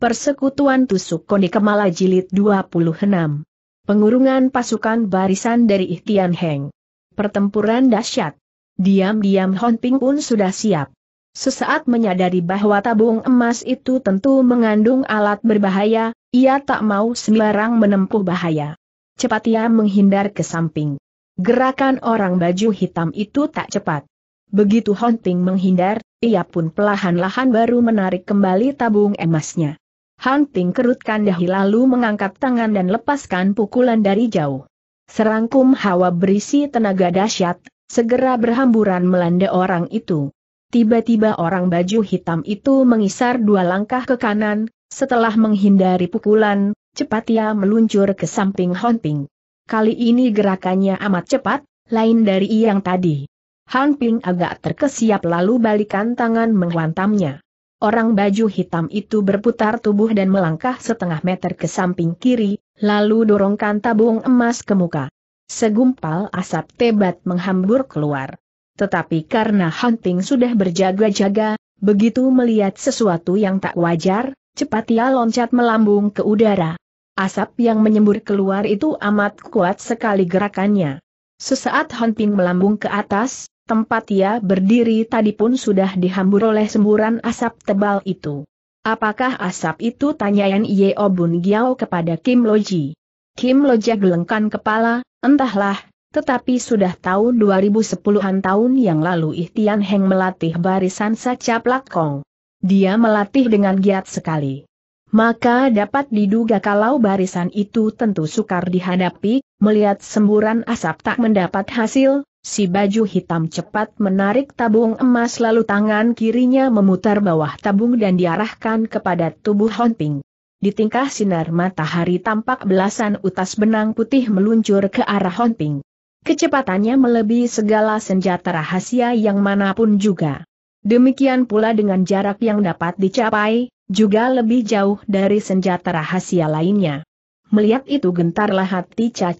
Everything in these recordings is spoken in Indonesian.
Persekutuan Tusuk Koni Kemala Jilid 26. Pengurungan pasukan barisan dari Ihtian Heng. Pertempuran dahsyat. Diam-diam Hon Ping pun sudah siap. Sesaat menyadari bahwa tabung emas itu tentu mengandung alat berbahaya, ia tak mau sembarang menempuh bahaya. Cepat ia menghindar ke samping. Gerakan orang baju hitam itu tak cepat. Begitu Hon Ping menghindar, ia pun pelahan-lahan baru menarik kembali tabung emasnya. Hunting kerutkan dahi lalu mengangkat tangan dan lepaskan pukulan dari jauh. Serangkum hawa berisi tenaga dahsyat, segera berhamburan melanda orang itu. Tiba-tiba orang baju hitam itu mengisar dua langkah ke kanan, setelah menghindari pukulan, cepat ia meluncur ke samping Hunting. Kali ini gerakannya amat cepat, lain dari yang tadi. Hunting agak terkesiap lalu balikan tangan menghantamnya. Orang baju hitam itu berputar tubuh dan melangkah setengah meter ke samping kiri, lalu dorongkan tabung emas ke muka. Segumpal asap tebat menghambur keluar. Tetapi karena Hunting sudah berjaga-jaga, begitu melihat sesuatu yang tak wajar, cepat ia loncat melambung ke udara. Asap yang menyembur keluar itu amat kuat sekali gerakannya. Sesaat Hunting melambung ke atas, Tempat ia berdiri tadi pun sudah dihambur oleh semburan asap tebal itu. Apakah asap itu tanyaan Yeo Bun Giao kepada Kim Loji. Kim Loja gelengkan kepala, entahlah, tetapi sudah tahun 2010-an tahun yang lalu Ihtian Heng melatih barisan Saca Plakong. Dia melatih dengan giat sekali. Maka dapat diduga kalau barisan itu tentu sukar dihadapi, melihat semburan asap tak mendapat hasil, Si baju hitam cepat menarik tabung emas lalu tangan kirinya memutar bawah tabung dan diarahkan kepada tubuh Honping. Di tingkah sinar matahari tampak belasan utas benang putih meluncur ke arah Honping. Kecepatannya melebihi segala senjata rahasia yang manapun juga. Demikian pula dengan jarak yang dapat dicapai, juga lebih jauh dari senjata rahasia lainnya. Melihat itu gentarlah hati Cha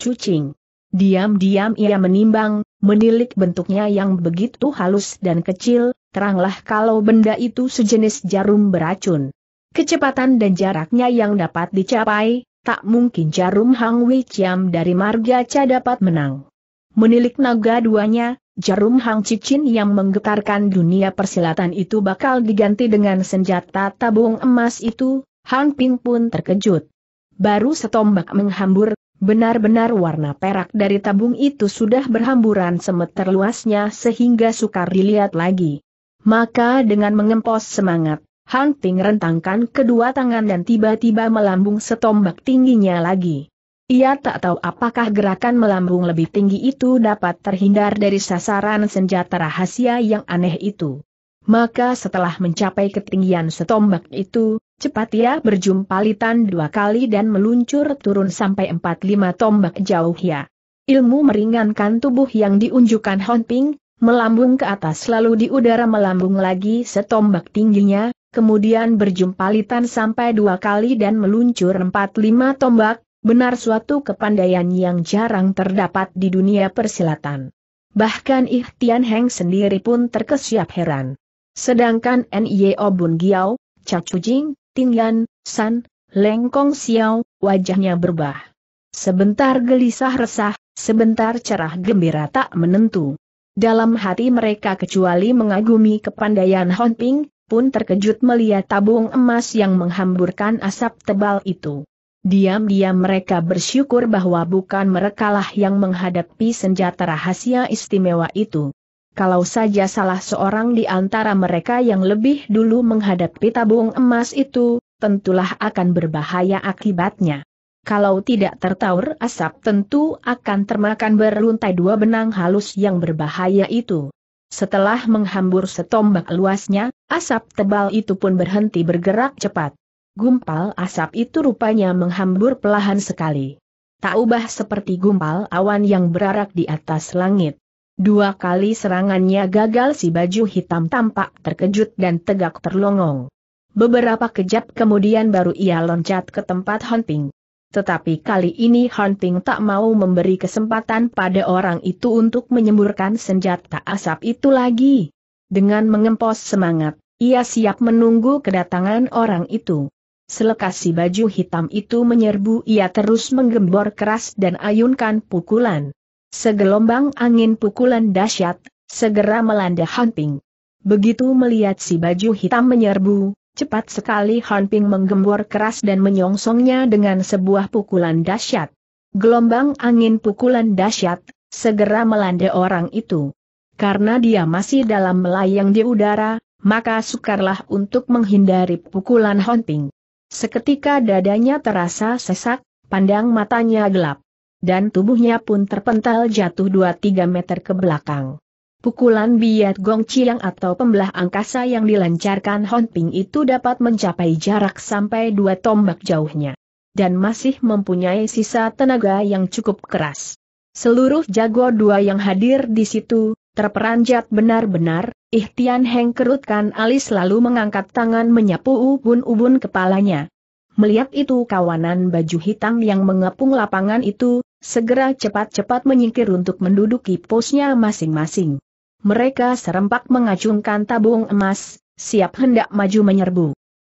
Diam-diam ia menimbang, menilik bentuknya yang begitu halus dan kecil, teranglah kalau benda itu sejenis jarum beracun. Kecepatan dan jaraknya yang dapat dicapai, tak mungkin jarum Hang Wei Chiam dari Marga Cha dapat menang. Menilik naga duanya, jarum Hang Cicin yang menggetarkan dunia persilatan itu bakal diganti dengan senjata tabung emas itu, Hang Ping pun terkejut. Baru setombak menghambur, Benar-benar warna perak dari tabung itu sudah berhamburan semeter luasnya sehingga sukar dilihat lagi. Maka dengan mengempos semangat, Han Ting rentangkan kedua tangan dan tiba-tiba melambung setombak tingginya lagi. Ia tak tahu apakah gerakan melambung lebih tinggi itu dapat terhindar dari sasaran senjata rahasia yang aneh itu. Maka setelah mencapai ketinggian setombak itu, cepat ia berjumpa litan dua kali dan meluncur turun sampai empat lima tombak jauh ya. Ilmu meringankan tubuh yang diunjukkan Honping, melambung ke atas lalu di udara melambung lagi setombak tingginya, kemudian berjumpa litan sampai dua kali dan meluncur empat lima tombak, benar suatu kepandaian yang jarang terdapat di dunia persilatan. Bahkan Ihtian Heng sendiri pun terkesiap heran. Sedangkan NIO Bun Giao, Cacu Jing, Tingyan, San, Lengkong Xiao, wajahnya berubah. Sebentar gelisah resah, sebentar cerah gembira tak menentu. Dalam hati mereka kecuali mengagumi kepandaian Hon Ping, pun terkejut melihat tabung emas yang menghamburkan asap tebal itu. Diam-diam mereka bersyukur bahwa bukan merekalah yang menghadapi senjata rahasia istimewa itu kalau saja salah seorang di antara mereka yang lebih dulu menghadapi tabung emas itu, tentulah akan berbahaya akibatnya. Kalau tidak tertaur asap tentu akan termakan beruntai dua benang halus yang berbahaya itu. Setelah menghambur setombak luasnya, asap tebal itu pun berhenti bergerak cepat. Gumpal asap itu rupanya menghambur perlahan sekali. Tak ubah seperti gumpal awan yang berarak di atas langit. Dua kali serangannya gagal si baju hitam tampak terkejut dan tegak terlongong. Beberapa kejap kemudian baru ia loncat ke tempat hunting. Tetapi kali ini hunting tak mau memberi kesempatan pada orang itu untuk menyemburkan senjata asap itu lagi. Dengan mengempos semangat, ia siap menunggu kedatangan orang itu. Selekas si baju hitam itu menyerbu ia terus menggembor keras dan ayunkan pukulan. Segelombang angin pukulan dahsyat, segera melanda Hanping. Begitu melihat si baju hitam menyerbu, cepat sekali Hanping menggembor keras dan menyongsongnya dengan sebuah pukulan dahsyat. Gelombang angin pukulan dahsyat, segera melanda orang itu. Karena dia masih dalam melayang di udara, maka sukarlah untuk menghindari pukulan Hanping. Seketika dadanya terasa sesak, pandang matanya gelap dan tubuhnya pun terpental jatuh 2-3 meter ke belakang. Pukulan biat gong Chiang atau pembelah angkasa yang dilancarkan Hon Ping itu dapat mencapai jarak sampai dua tombak jauhnya. Dan masih mempunyai sisa tenaga yang cukup keras. Seluruh jago dua yang hadir di situ, terperanjat benar-benar, Ihtian Heng kerutkan alis lalu mengangkat tangan menyapu ubun-ubun kepalanya. Melihat itu kawanan baju hitam yang mengepung lapangan itu, Segera cepat-cepat menyingkir untuk menduduki posnya masing-masing. Mereka serempak mengacungkan tabung emas, siap hendak maju menyerbu.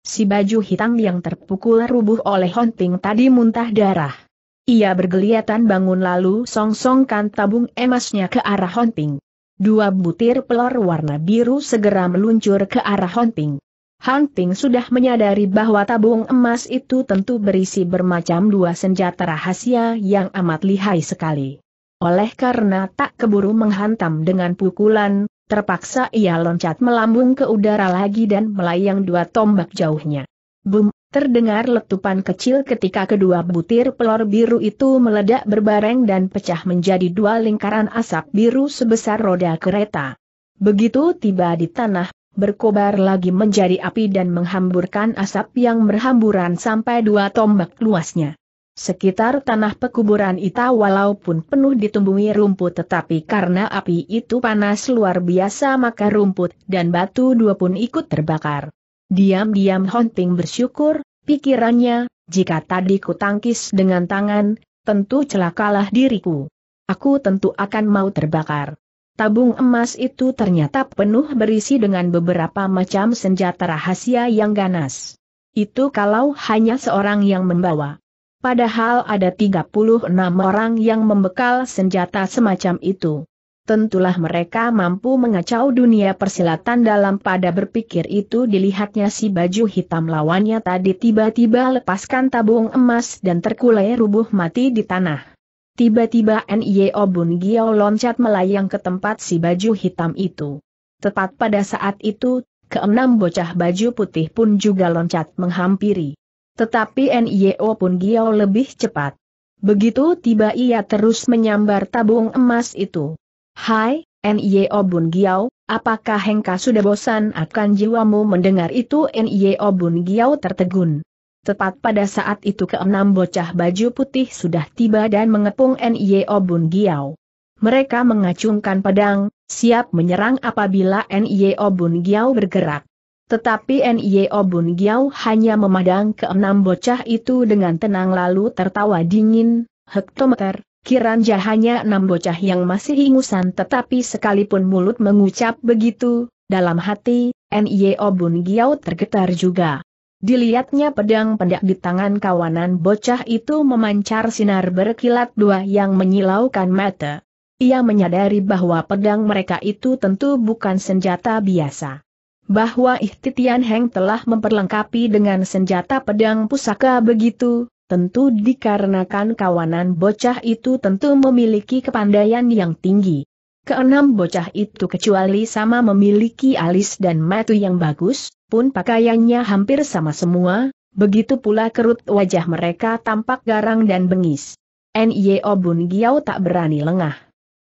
Si baju hitam yang terpukul rubuh oleh hunting tadi muntah darah. Ia bergeliatan bangun lalu song songkan tabung emasnya ke arah hunting. Dua butir pelor warna biru segera meluncur ke arah hunting. Han Ping sudah menyadari bahwa tabung emas itu tentu berisi bermacam dua senjata rahasia yang amat lihai sekali. Oleh karena tak keburu menghantam dengan pukulan, terpaksa ia loncat melambung ke udara lagi dan melayang dua tombak jauhnya. Boom! terdengar letupan kecil ketika kedua butir pelor biru itu meledak berbareng dan pecah menjadi dua lingkaran asap biru sebesar roda kereta. Begitu tiba di tanah, berkobar lagi menjadi api dan menghamburkan asap yang berhamburan sampai dua tombak luasnya. Sekitar tanah pekuburan itu, walaupun penuh ditumbuhi rumput tetapi karena api itu panas luar biasa maka rumput dan batu dua pun ikut terbakar. Diam-diam Honting bersyukur, pikirannya, jika tadi kutangkis dengan tangan, tentu celakalah diriku. Aku tentu akan mau terbakar tabung emas itu ternyata penuh berisi dengan beberapa macam senjata rahasia yang ganas. Itu kalau hanya seorang yang membawa. Padahal ada 36 orang yang membekal senjata semacam itu. Tentulah mereka mampu mengacau dunia persilatan dalam pada berpikir itu dilihatnya si baju hitam lawannya tadi tiba-tiba lepaskan tabung emas dan terkulai rubuh mati di tanah. Tiba-tiba Nio Bun Gio loncat melayang ke tempat si baju hitam itu. Tepat pada saat itu, keenam bocah baju putih pun juga loncat menghampiri. Tetapi Nio Bun Gio lebih cepat. Begitu tiba ia terus menyambar tabung emas itu. Hai, Nio Bun Gio, apakah Hengka sudah bosan akan jiwamu mendengar itu Nio Bun Gio tertegun. Tepat pada saat itu keenam bocah baju putih sudah tiba dan mengepung Nio Bun Giau. Mereka mengacungkan pedang, siap menyerang apabila Nio Bun Giau bergerak. Tetapi Nio Bun Giau hanya memadang keenam bocah itu dengan tenang lalu tertawa dingin, hektometer, kiranja hanya enam bocah yang masih ingusan tetapi sekalipun mulut mengucap begitu, dalam hati, Nio Bun Giau tergetar juga. Dilihatnya pedang pendek di tangan kawanan bocah itu memancar sinar berkilat dua yang menyilaukan mata. Ia menyadari bahwa pedang mereka itu tentu bukan senjata biasa. Bahwa Ihtitian Heng telah memperlengkapi dengan senjata pedang pusaka begitu, tentu dikarenakan kawanan bocah itu tentu memiliki kepandaian yang tinggi. Keenam bocah itu kecuali sama memiliki alis dan mata yang bagus, pun pakaiannya hampir sama semua, begitu pula kerut wajah mereka tampak garang dan bengis. N.Y.O. Bun Giao tak berani lengah.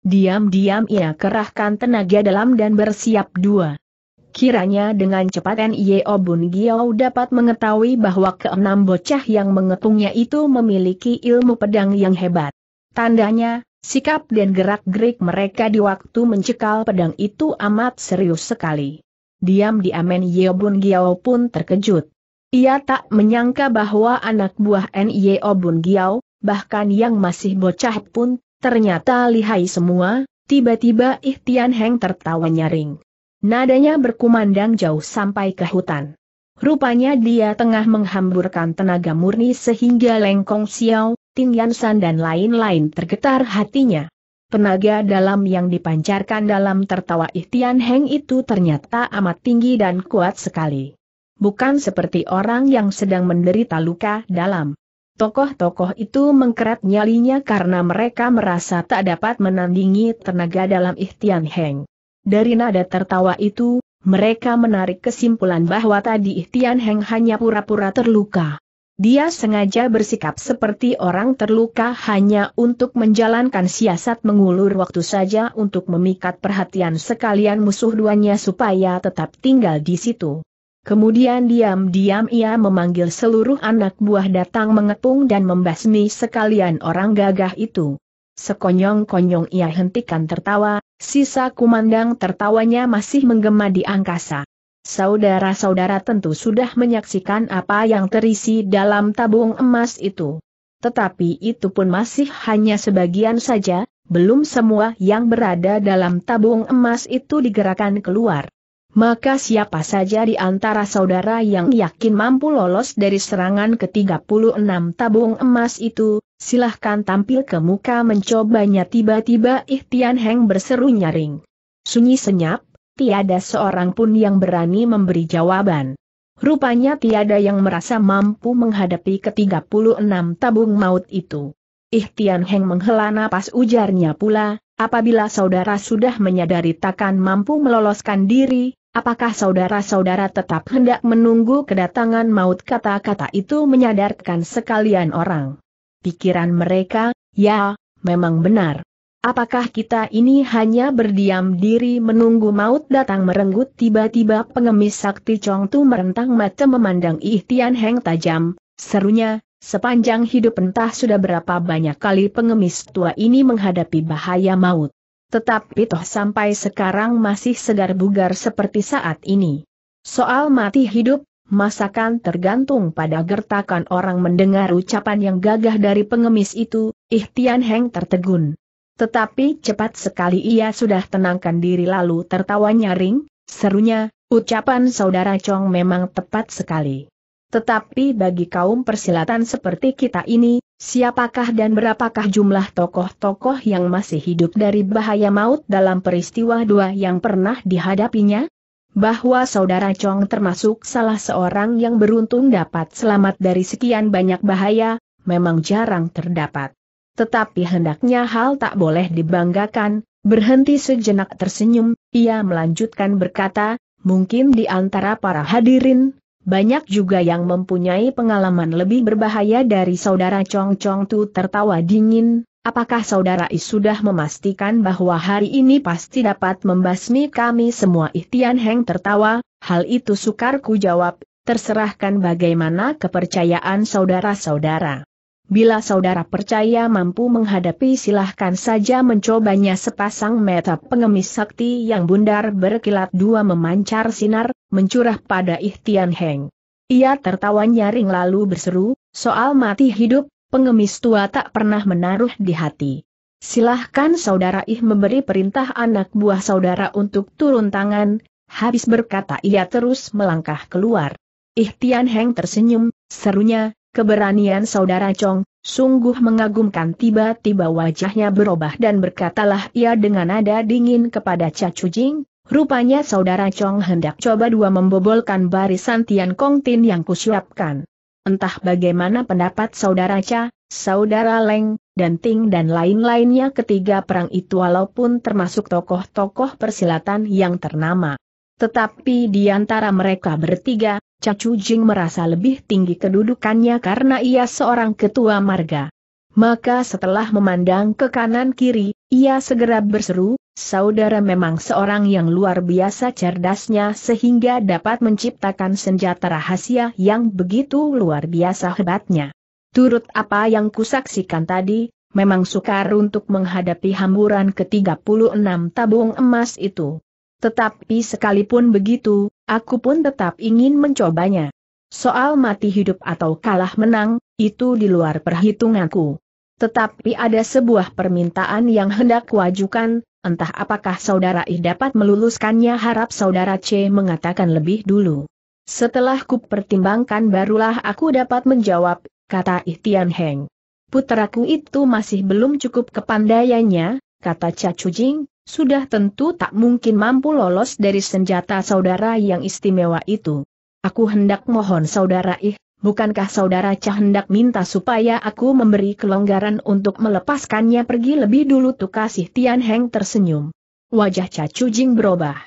Diam-diam ia kerahkan tenaga dalam dan bersiap dua. Kiranya dengan cepat N.Y.O. Bun Giao dapat mengetahui bahwa keenam bocah yang mengepungnya itu memiliki ilmu pedang yang hebat. Tandanya, sikap dan gerak-gerik mereka di waktu mencekal pedang itu amat serius sekali diam-diam Men Yeobun Giao pun terkejut. Ia tak menyangka bahwa anak buah N. Bun Giao, bahkan yang masih bocah pun, ternyata lihai semua, tiba-tiba Ih Tian Heng tertawa nyaring. Nadanya berkumandang jauh sampai ke hutan. Rupanya dia tengah menghamburkan tenaga murni sehingga Lengkong Xiao, Ting Yansan dan lain-lain tergetar hatinya. Tenaga dalam yang dipancarkan dalam tertawa Ihtian Heng itu ternyata amat tinggi dan kuat sekali. Bukan seperti orang yang sedang menderita luka dalam. Tokoh-tokoh itu mengkerat nyalinya karena mereka merasa tak dapat menandingi tenaga dalam Ihtian Heng. Dari nada tertawa itu, mereka menarik kesimpulan bahwa tadi Ihtian Heng hanya pura-pura terluka. Dia sengaja bersikap seperti orang terluka hanya untuk menjalankan siasat mengulur waktu saja untuk memikat perhatian sekalian musuh duanya supaya tetap tinggal di situ. Kemudian diam-diam ia memanggil seluruh anak buah datang mengepung dan membasmi sekalian orang gagah itu. Sekonyong-konyong ia hentikan tertawa, sisa kumandang tertawanya masih menggema di angkasa. Saudara-saudara tentu sudah menyaksikan apa yang terisi dalam tabung emas itu. Tetapi itu pun masih hanya sebagian saja, belum semua yang berada dalam tabung emas itu digerakkan keluar. Maka siapa saja di antara saudara yang yakin mampu lolos dari serangan ke-36 tabung emas itu, silahkan tampil ke muka mencobanya tiba-tiba Ihtian Heng berseru nyaring. Sunyi senyap, tiada seorang pun yang berani memberi jawaban. Rupanya tiada yang merasa mampu menghadapi ke-36 tabung maut itu. Ihtian Heng menghela napas ujarnya pula, apabila saudara sudah menyadari takkan mampu meloloskan diri, Apakah saudara-saudara tetap hendak menunggu kedatangan maut kata-kata itu menyadarkan sekalian orang? Pikiran mereka, ya, memang benar. Apakah kita ini hanya berdiam diri menunggu maut datang merenggut tiba-tiba pengemis sakti Chong Tu merentang mata memandang Ihtian Tian Heng tajam, serunya, sepanjang hidup entah sudah berapa banyak kali pengemis tua ini menghadapi bahaya maut. Tetapi toh sampai sekarang masih segar bugar seperti saat ini. Soal mati hidup, masakan tergantung pada gertakan orang mendengar ucapan yang gagah dari pengemis itu, Ihtian Tian Heng tertegun. Tetapi cepat sekali ia sudah tenangkan diri lalu tertawa nyaring, serunya, ucapan saudara Chong memang tepat sekali. Tetapi bagi kaum persilatan seperti kita ini, siapakah dan berapakah jumlah tokoh-tokoh yang masih hidup dari bahaya maut dalam peristiwa dua yang pernah dihadapinya? Bahwa saudara Chong termasuk salah seorang yang beruntung dapat selamat dari sekian banyak bahaya, memang jarang terdapat. Tetapi hendaknya hal tak boleh dibanggakan, berhenti sejenak tersenyum, ia melanjutkan berkata, mungkin di antara para hadirin, banyak juga yang mempunyai pengalaman lebih berbahaya dari saudara Chong Chong Tu tertawa dingin, apakah saudara I sudah memastikan bahwa hari ini pasti dapat membasmi kami semua Ihtian Heng tertawa, hal itu sukar ku jawab, terserahkan bagaimana kepercayaan saudara-saudara. Bila saudara percaya mampu menghadapi silahkan saja mencobanya sepasang mata pengemis sakti yang bundar berkilat dua memancar sinar, mencurah pada Ihtian Heng. Ia tertawa nyaring lalu berseru, soal mati hidup, pengemis tua tak pernah menaruh di hati. Silahkan saudara Ih memberi perintah anak buah saudara untuk turun tangan, habis berkata ia terus melangkah keluar. Ihtian Heng tersenyum, serunya, Keberanian saudara Chong, sungguh mengagumkan tiba-tiba wajahnya berubah dan berkatalah ia dengan nada dingin kepada Cacu Jing, rupanya saudara Chong hendak coba dua membobolkan barisan Tian Kong Tin yang kusiapkan. Entah bagaimana pendapat saudara Cha, saudara Leng, dan Ting dan lain-lainnya ketiga perang itu walaupun termasuk tokoh-tokoh persilatan yang ternama. Tetapi di antara mereka bertiga, Cacu Jing merasa lebih tinggi kedudukannya karena ia seorang ketua marga. Maka setelah memandang ke kanan kiri, ia segera berseru, saudara memang seorang yang luar biasa cerdasnya sehingga dapat menciptakan senjata rahasia yang begitu luar biasa hebatnya. Turut apa yang kusaksikan tadi, memang sukar untuk menghadapi hamburan ke-36 tabung emas itu. Tetapi sekalipun begitu, aku pun tetap ingin mencobanya. Soal mati hidup atau kalah menang, itu di luar perhitunganku. Tetapi ada sebuah permintaan yang hendak kuajukan, entah apakah saudara I dapat meluluskannya harap saudara C mengatakan lebih dulu. Setelah ku pertimbangkan barulah aku dapat menjawab, kata I Tian Heng. Puteraku itu masih belum cukup kepandaiannya, kata Cha Jing sudah tentu tak mungkin mampu lolos dari senjata saudara yang istimewa itu. Aku hendak mohon saudara ih, bukankah saudara Cah hendak minta supaya aku memberi kelonggaran untuk melepaskannya pergi lebih dulu tuh kasih Tian Heng tersenyum. Wajah Cacu Jing berubah.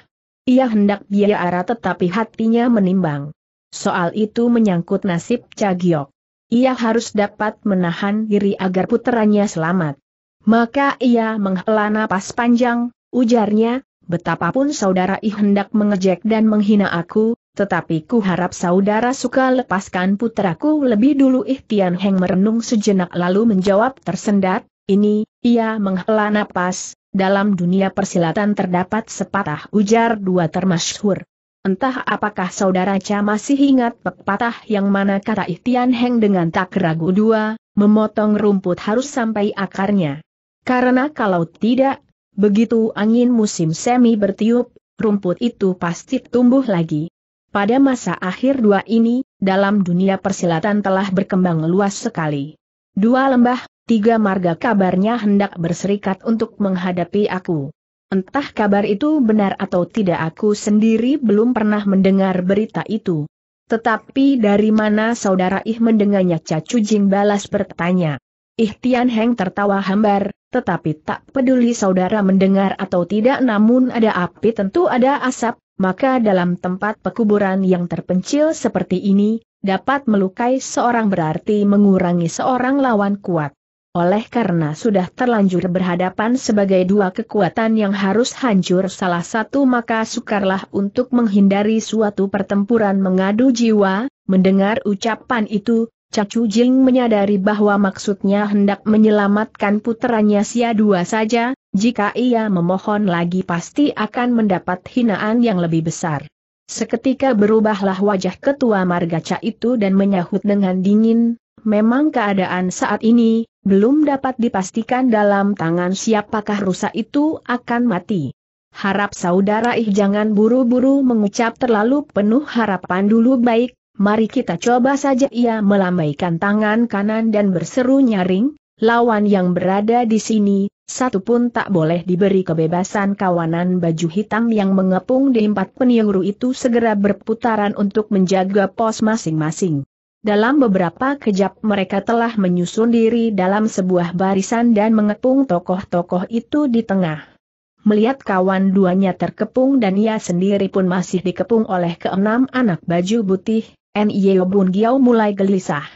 Ia hendak biara tetapi hatinya menimbang. Soal itu menyangkut nasib Cagiok. Ia harus dapat menahan diri agar puterannya selamat. Maka ia menghela napas panjang, ujarnya, betapapun saudara I hendak mengejek dan menghina aku, tetapi ku harap saudara suka lepaskan putraku lebih dulu Ih Heng merenung sejenak lalu menjawab tersendat, ini, ia menghela napas, dalam dunia persilatan terdapat sepatah ujar dua termasyhur. Entah apakah saudara Cha masih ingat pepatah yang mana kata Ihtian Heng dengan tak ragu dua, memotong rumput harus sampai akarnya. Karena kalau tidak, begitu angin musim semi bertiup, rumput itu pasti tumbuh lagi. Pada masa akhir dua ini, dalam dunia persilatan telah berkembang luas sekali. Dua lembah, tiga marga kabarnya hendak berserikat untuk menghadapi aku. Entah kabar itu benar atau tidak aku sendiri belum pernah mendengar berita itu. Tetapi dari mana saudara Ih mendengarnya Cacu Jing balas bertanya. Ih Tian Heng tertawa hambar, tetapi tak peduli saudara mendengar atau tidak namun ada api tentu ada asap, maka dalam tempat pekuburan yang terpencil seperti ini, dapat melukai seorang berarti mengurangi seorang lawan kuat. Oleh karena sudah terlanjur berhadapan sebagai dua kekuatan yang harus hancur salah satu maka sukarlah untuk menghindari suatu pertempuran mengadu jiwa, mendengar ucapan itu, Cacu Jing menyadari bahwa maksudnya hendak menyelamatkan puteranya Sia Dua saja, jika ia memohon lagi pasti akan mendapat hinaan yang lebih besar. Seketika berubahlah wajah ketua Marga Margaca itu dan menyahut dengan dingin, memang keadaan saat ini, belum dapat dipastikan dalam tangan siapakah rusa itu akan mati. Harap saudara ih jangan buru-buru mengucap terlalu penuh harapan dulu baik, mari kita coba saja ia melambaikan tangan kanan dan berseru nyaring, lawan yang berada di sini, satu pun tak boleh diberi kebebasan kawanan baju hitam yang mengepung di empat peniuru itu segera berputaran untuk menjaga pos masing-masing. Dalam beberapa kejap mereka telah menyusun diri dalam sebuah barisan dan mengepung tokoh-tokoh itu di tengah. Melihat kawan duanya terkepung dan ia sendiri pun masih dikepung oleh keenam anak baju putih, Nio Bun Giao mulai gelisah.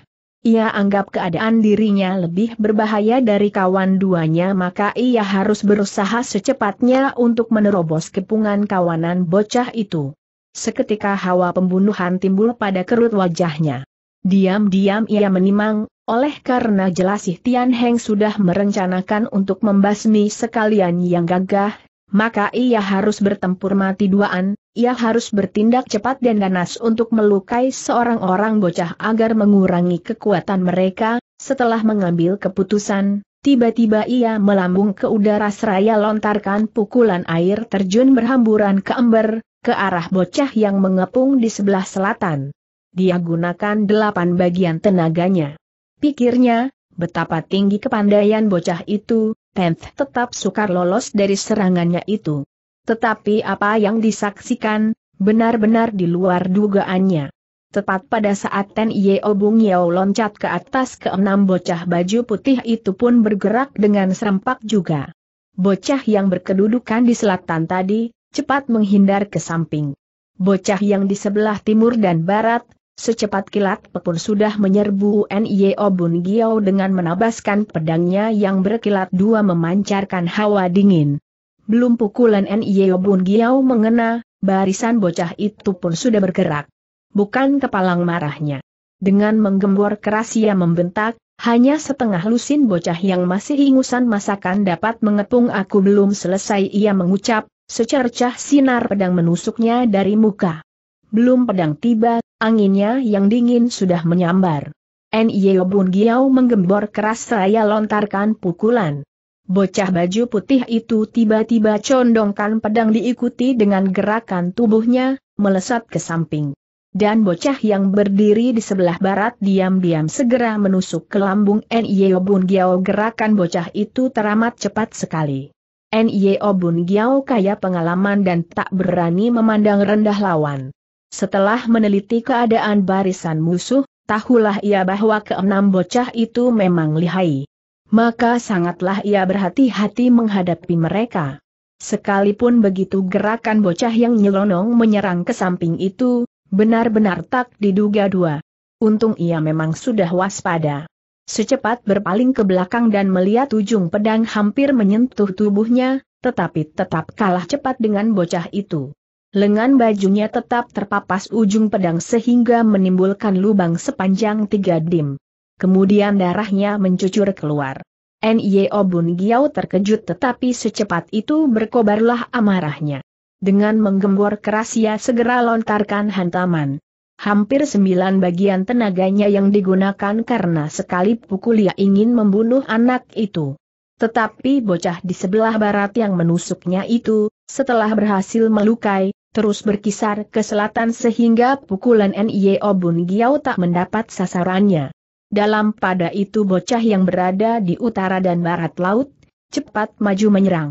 Ia anggap keadaan dirinya lebih berbahaya dari kawan duanya maka ia harus berusaha secepatnya untuk menerobos kepungan kawanan bocah itu. Seketika hawa pembunuhan timbul pada kerut wajahnya. Diam-diam ia menimang, oleh karena jelas Tian Heng sudah merencanakan untuk membasmi sekalian yang gagah, maka ia harus bertempur mati duaan, ia harus bertindak cepat dan ganas untuk melukai seorang orang bocah agar mengurangi kekuatan mereka, setelah mengambil keputusan, tiba-tiba ia melambung ke udara seraya lontarkan pukulan air terjun berhamburan ke ember, ke arah bocah yang mengepung di sebelah selatan. Dia gunakan delapan bagian tenaganya. Pikirnya, betapa tinggi kepandaian bocah itu, Tenth tetap sukar lolos dari serangannya itu. Tetapi apa yang disaksikan, benar-benar di luar dugaannya. Tepat pada saat Ten Yeo Bung Yeo loncat ke atas ke enam bocah baju putih itu pun bergerak dengan serempak juga. Bocah yang berkedudukan di selatan tadi, cepat menghindar ke samping. Bocah yang di sebelah timur dan barat, secepat kilat pun sudah menyerbu Nio Bun Giao dengan menabaskan pedangnya yang berkilat dua memancarkan hawa dingin. Belum pukulan N.I.O. Bun Giao mengena, barisan bocah itu pun sudah bergerak. Bukan kepalang marahnya. Dengan menggembor keras ia membentak, hanya setengah lusin bocah yang masih ingusan masakan dapat mengepung aku belum selesai ia mengucap, secercah sinar pedang menusuknya dari muka. Belum pedang tiba, anginnya yang dingin sudah menyambar. N.I.O. Bun Giao menggembor keras saya lontarkan pukulan. Bocah baju putih itu tiba-tiba condongkan pedang diikuti dengan gerakan tubuhnya, melesat ke samping. Dan bocah yang berdiri di sebelah barat diam-diam segera menusuk ke lambung N.I.O. Bun Giao gerakan bocah itu teramat cepat sekali. N.I.O. Bun Giao kaya pengalaman dan tak berani memandang rendah lawan. Setelah meneliti keadaan barisan musuh, tahulah ia bahwa keenam bocah itu memang lihai maka sangatlah ia berhati-hati menghadapi mereka. Sekalipun begitu gerakan bocah yang nyelonong menyerang ke samping itu, benar-benar tak diduga dua. Untung ia memang sudah waspada. Secepat berpaling ke belakang dan melihat ujung pedang hampir menyentuh tubuhnya, tetapi tetap kalah cepat dengan bocah itu. Lengan bajunya tetap terpapas ujung pedang sehingga menimbulkan lubang sepanjang tiga dim kemudian darahnya mencucur keluar. Nio Bun Giao terkejut tetapi secepat itu berkobarlah amarahnya. Dengan menggembor keras ia segera lontarkan hantaman. Hampir sembilan bagian tenaganya yang digunakan karena sekali pukul ia ingin membunuh anak itu. Tetapi bocah di sebelah barat yang menusuknya itu, setelah berhasil melukai, terus berkisar ke selatan sehingga pukulan Nio Bun Giao tak mendapat sasarannya. Dalam pada itu bocah yang berada di utara dan barat laut, cepat maju menyerang.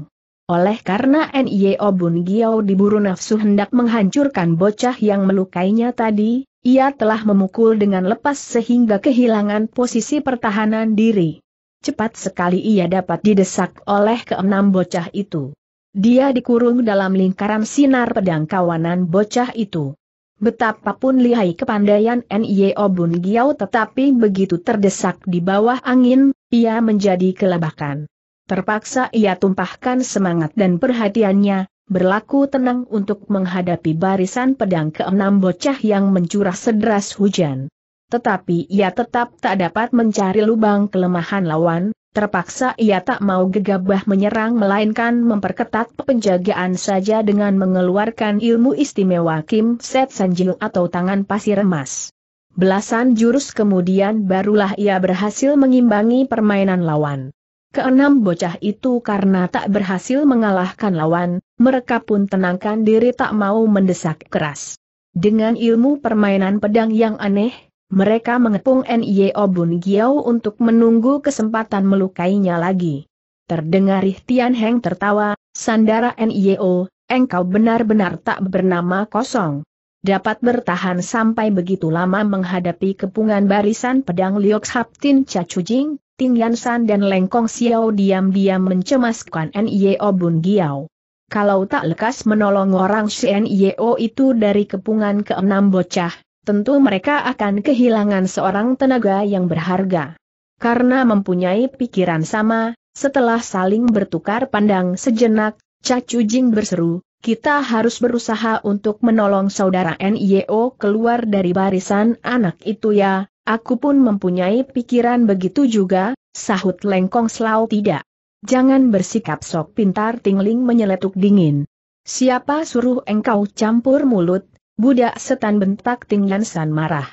Oleh karena NIO Bun Giau diburu nafsu hendak menghancurkan bocah yang melukainya tadi, ia telah memukul dengan lepas sehingga kehilangan posisi pertahanan diri. Cepat sekali ia dapat didesak oleh keenam bocah itu. Dia dikurung dalam lingkaran sinar pedang kawanan bocah itu. Betapapun lihai kepandaian N.Y.O. Bun Giao tetapi begitu terdesak di bawah angin, ia menjadi kelabakan. Terpaksa ia tumpahkan semangat dan perhatiannya, berlaku tenang untuk menghadapi barisan pedang keenam bocah yang mencurah sederas hujan. Tetapi ia tetap tak dapat mencari lubang kelemahan lawan, Terpaksa ia tak mau gegabah menyerang melainkan memperketat penjagaan saja dengan mengeluarkan ilmu istimewa Kim Set Sanjil atau tangan pasir emas. Belasan jurus kemudian barulah ia berhasil mengimbangi permainan lawan. Keenam bocah itu karena tak berhasil mengalahkan lawan, mereka pun tenangkan diri tak mau mendesak keras. Dengan ilmu permainan pedang yang aneh, mereka mengepung Nio Bun Giao untuk menunggu kesempatan melukainya lagi. Terdengar Tian Heng tertawa, Sandara Nio, engkau benar-benar tak bernama kosong. Dapat bertahan sampai begitu lama menghadapi kepungan barisan pedang Liok Haptin Jing, Ting Yansan dan Lengkong Xiao diam-diam mencemaskan Nio Bun Giao. Kalau tak lekas menolong orang si Nio itu dari kepungan keenam bocah, tentu mereka akan kehilangan seorang tenaga yang berharga. Karena mempunyai pikiran sama, setelah saling bertukar pandang sejenak, Cacu Jing berseru, kita harus berusaha untuk menolong saudara NIO keluar dari barisan anak itu ya, aku pun mempunyai pikiran begitu juga, sahut Lengkong Slau tidak. Jangan bersikap sok pintar tingling menyeletuk dingin. Siapa suruh engkau campur mulut, Budak setan bentak Yan San marah.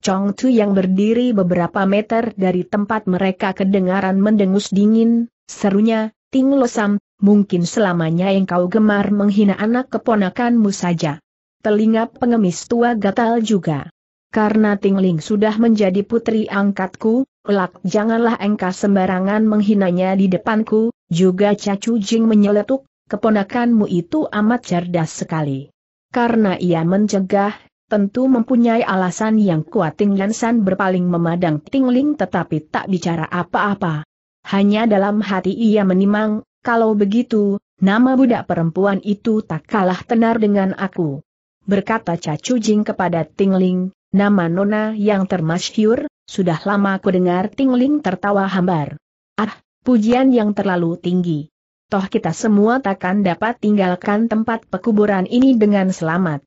Chong Tu yang berdiri beberapa meter dari tempat mereka kedengaran mendengus dingin, serunya, Ting Lo Sam, mungkin selamanya engkau gemar menghina anak keponakanmu saja. Telinga pengemis tua gatal juga. Karena Tingling sudah menjadi putri angkatku, Elak janganlah engkau sembarangan menghinanya di depanku, juga Cacu Jing menyeletuk, keponakanmu itu amat cerdas sekali. Karena ia mencegah, tentu mempunyai alasan yang kuat Ting Yansan berpaling memandang Tingling tetapi tak bicara apa-apa. Hanya dalam hati ia menimang, kalau begitu, nama budak perempuan itu tak kalah tenar dengan aku. Berkata Cacu Jing kepada Tingling, nama Nona yang termasyhur, sudah lama ku dengar Tingling tertawa hambar. Ah, pujian yang terlalu tinggi toh kita semua takkan dapat tinggalkan tempat pekuburan ini dengan selamat.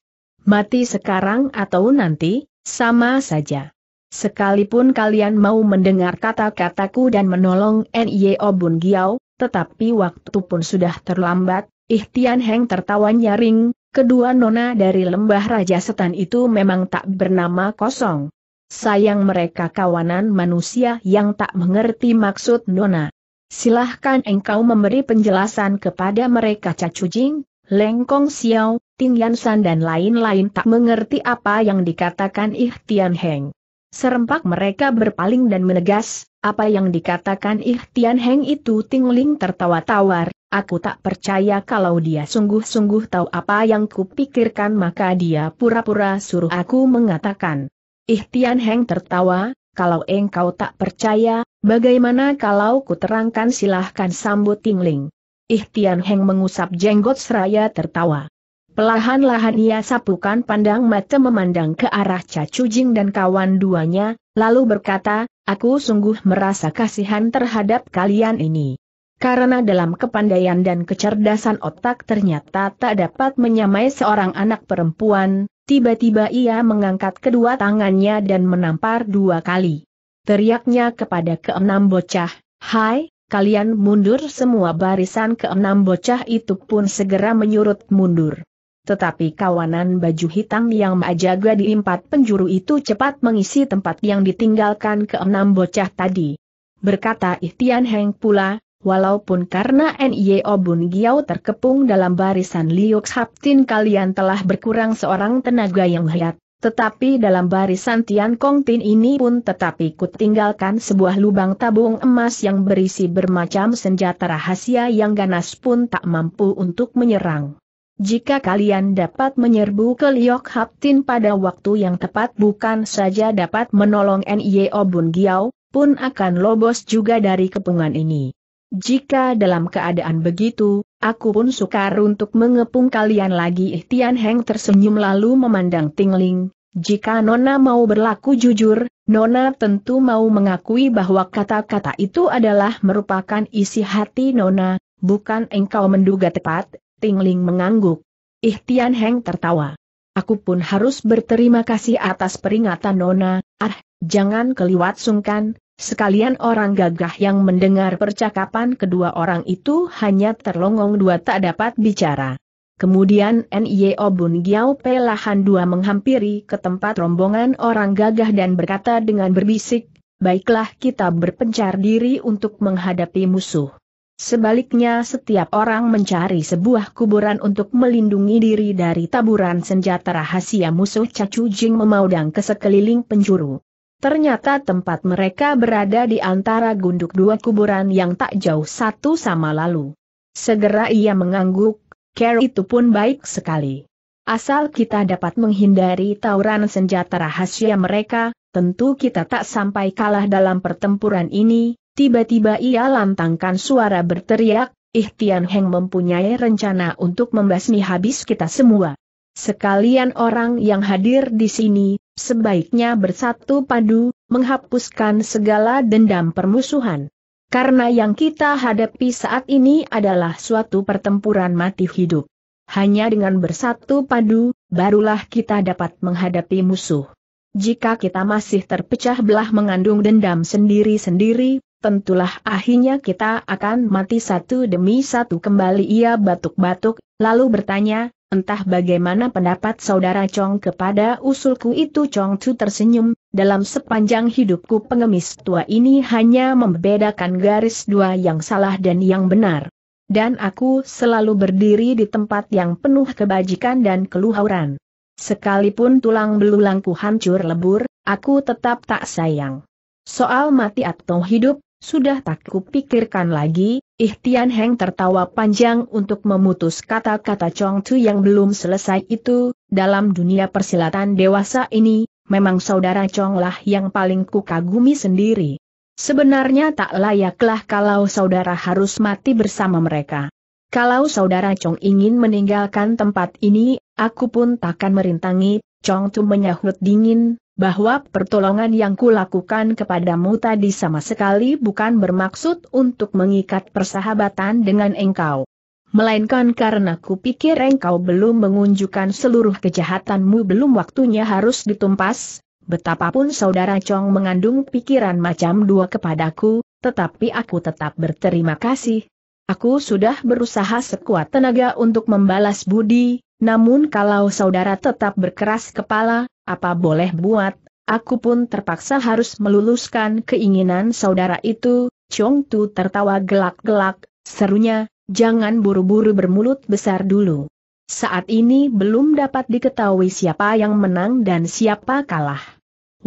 Mati sekarang atau nanti, sama saja. Sekalipun kalian mau mendengar kata-kataku dan menolong N.Y.O. Bun Giao, tetapi waktu pun sudah terlambat, Ihtian Heng tertawa nyaring, kedua nona dari lembah Raja Setan itu memang tak bernama kosong. Sayang mereka kawanan manusia yang tak mengerti maksud nona. Silahkan engkau memberi penjelasan kepada mereka Cacu Jing, Lengkong Xiao, Ting Yansan dan lain-lain tak mengerti apa yang dikatakan Ih Tian Heng. Serempak mereka berpaling dan menegas, apa yang dikatakan Ih Tian Heng itu Ting Ling tertawa tawar, aku tak percaya kalau dia sungguh-sungguh tahu apa yang kupikirkan maka dia pura-pura suruh aku mengatakan. Ih Tian Heng tertawa, kalau engkau tak percaya, bagaimana kalau kuterangkan silahkan sambut Tingling. Ih Tian Heng mengusap jenggot seraya tertawa. Pelahan-lahan ia sapukan pandang mata memandang ke arah Cacu Jing dan kawan duanya, lalu berkata, aku sungguh merasa kasihan terhadap kalian ini. Karena dalam kepandaian dan kecerdasan otak ternyata tak dapat menyamai seorang anak perempuan, Tiba-tiba ia mengangkat kedua tangannya dan menampar dua kali. Teriaknya kepada keenam bocah, Hai, kalian mundur semua barisan keenam bocah itu pun segera menyurut mundur. Tetapi kawanan baju hitam yang menjaga di empat penjuru itu cepat mengisi tempat yang ditinggalkan keenam bocah tadi. Berkata Ihtian Heng pula, Walaupun karena NIO Bun Giao terkepung dalam barisan Liuk Haptin kalian telah berkurang seorang tenaga yang hebat, tetapi dalam barisan Tian Kong Tin ini pun tetap ikut tinggalkan sebuah lubang tabung emas yang berisi bermacam senjata rahasia yang ganas pun tak mampu untuk menyerang. Jika kalian dapat menyerbu ke Liok Haptin pada waktu yang tepat bukan saja dapat menolong NIO Bun Giao, pun akan lobos juga dari kepungan ini. Jika dalam keadaan begitu, aku pun sukar untuk mengepung kalian lagi eh, Tian Heng tersenyum lalu memandang Tingling, jika Nona mau berlaku jujur, Nona tentu mau mengakui bahwa kata-kata itu adalah merupakan isi hati Nona, bukan engkau menduga tepat, Tingling mengangguk. Ihtian eh, Heng tertawa. Aku pun harus berterima kasih atas peringatan Nona, ah, jangan keliwat sungkan, Sekalian orang gagah yang mendengar percakapan kedua orang itu hanya terlongong dua tak dapat bicara. Kemudian N.Y.O. Bun Giao Pelahan dua menghampiri ke tempat rombongan orang gagah dan berkata dengan berbisik, Baiklah kita berpencar diri untuk menghadapi musuh. Sebaliknya setiap orang mencari sebuah kuburan untuk melindungi diri dari taburan senjata rahasia musuh Cacu Jing memaudang ke sekeliling penjuru. Ternyata tempat mereka berada di antara gunduk dua kuburan yang tak jauh satu sama lalu. Segera ia mengangguk, care itu pun baik sekali. Asal kita dapat menghindari tawuran senjata rahasia mereka, tentu kita tak sampai kalah dalam pertempuran ini, tiba-tiba ia lantangkan suara berteriak, Ihtian Heng mempunyai rencana untuk membasmi habis kita semua. Sekalian orang yang hadir di sini, sebaiknya bersatu padu, menghapuskan segala dendam permusuhan. Karena yang kita hadapi saat ini adalah suatu pertempuran mati hidup. Hanya dengan bersatu padu, barulah kita dapat menghadapi musuh. Jika kita masih terpecah belah mengandung dendam sendiri-sendiri, tentulah akhirnya kita akan mati satu demi satu kembali ia batuk-batuk, lalu bertanya, Entah bagaimana pendapat saudara Chong kepada usulku itu Chong Chu tersenyum, dalam sepanjang hidupku pengemis tua ini hanya membedakan garis dua yang salah dan yang benar. Dan aku selalu berdiri di tempat yang penuh kebajikan dan keluhuran. Sekalipun tulang belulangku hancur lebur, aku tetap tak sayang. Soal mati atau hidup, sudah tak kupikirkan lagi, Ihtian Heng tertawa panjang untuk memutus kata-kata Chong Tu yang belum selesai itu, dalam dunia persilatan dewasa ini, memang saudara Chong lah yang paling kukagumi sendiri. Sebenarnya tak layaklah kalau saudara harus mati bersama mereka. Kalau saudara Chong ingin meninggalkan tempat ini, aku pun takkan merintangi, Chong Tu menyahut dingin, bahwa pertolongan yang kulakukan kepadamu tadi sama sekali bukan bermaksud untuk mengikat persahabatan dengan engkau. Melainkan karena kupikir engkau belum mengunjukkan seluruh kejahatanmu belum waktunya harus ditumpas, betapapun saudara Chong mengandung pikiran macam dua kepadaku, tetapi aku tetap berterima kasih. Aku sudah berusaha sekuat tenaga untuk membalas budi, namun kalau saudara tetap berkeras kepala, apa boleh buat, aku pun terpaksa harus meluluskan keinginan saudara itu, Chong Tu tertawa gelak-gelak, serunya, jangan buru-buru bermulut besar dulu. Saat ini belum dapat diketahui siapa yang menang dan siapa kalah.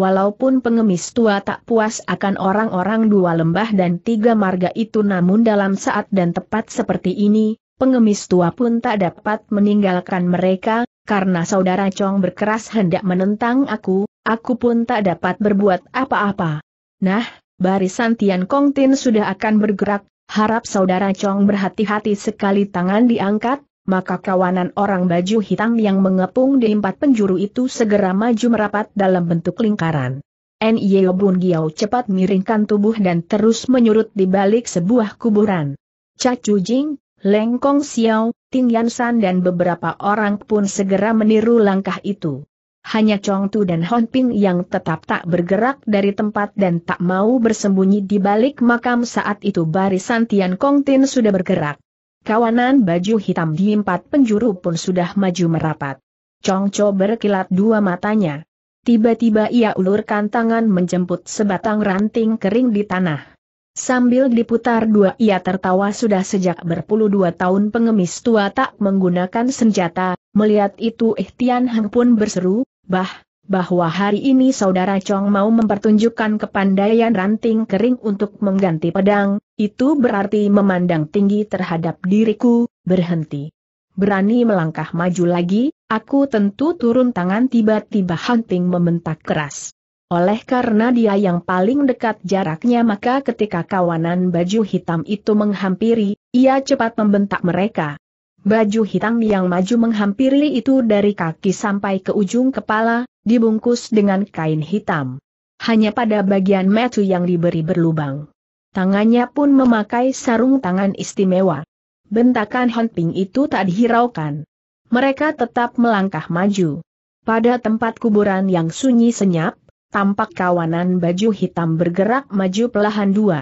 Walaupun pengemis tua tak puas akan orang-orang dua lembah dan tiga marga itu namun dalam saat dan tepat seperti ini, pengemis tua pun tak dapat meninggalkan mereka, karena saudara Chong berkeras hendak menentang aku, aku pun tak dapat berbuat apa-apa. Nah, barisan Tian Kong Tin sudah akan bergerak, harap saudara Chong berhati-hati sekali tangan diangkat, maka kawanan orang baju hitam yang mengepung di empat penjuru itu segera maju merapat dalam bentuk lingkaran. Nyeo Bun Giao cepat miringkan tubuh dan terus menyurut di balik sebuah kuburan. Cacu Jing, Lengkong Xiao, Ting Yansan dan beberapa orang pun segera meniru langkah itu. Hanya Chong Tu dan Hon Ping yang tetap tak bergerak dari tempat dan tak mau bersembunyi di balik makam saat itu barisan Tian Kong Tin sudah bergerak. Kawanan baju hitam di empat penjuru pun sudah maju merapat. Chong Cho berkilat dua matanya. Tiba-tiba ia ulurkan tangan menjemput sebatang ranting kering di tanah. Sambil diputar dua ia tertawa sudah sejak berpuluh dua tahun pengemis tua tak menggunakan senjata, melihat itu Eh Heng pun berseru, bah, bahwa hari ini saudara Chong mau mempertunjukkan kepandaian ranting kering untuk mengganti pedang, itu berarti memandang tinggi terhadap diriku, berhenti. Berani melangkah maju lagi, aku tentu turun tangan tiba-tiba Hunting mementak keras. Oleh karena dia yang paling dekat jaraknya maka ketika kawanan baju hitam itu menghampiri, ia cepat membentak mereka. Baju hitam yang maju menghampiri itu dari kaki sampai ke ujung kepala, dibungkus dengan kain hitam. Hanya pada bagian metu yang diberi berlubang. Tangannya pun memakai sarung tangan istimewa. Bentakan hunting itu tak dihiraukan. Mereka tetap melangkah maju. Pada tempat kuburan yang sunyi senyap, tampak kawanan baju hitam bergerak maju pelahan dua.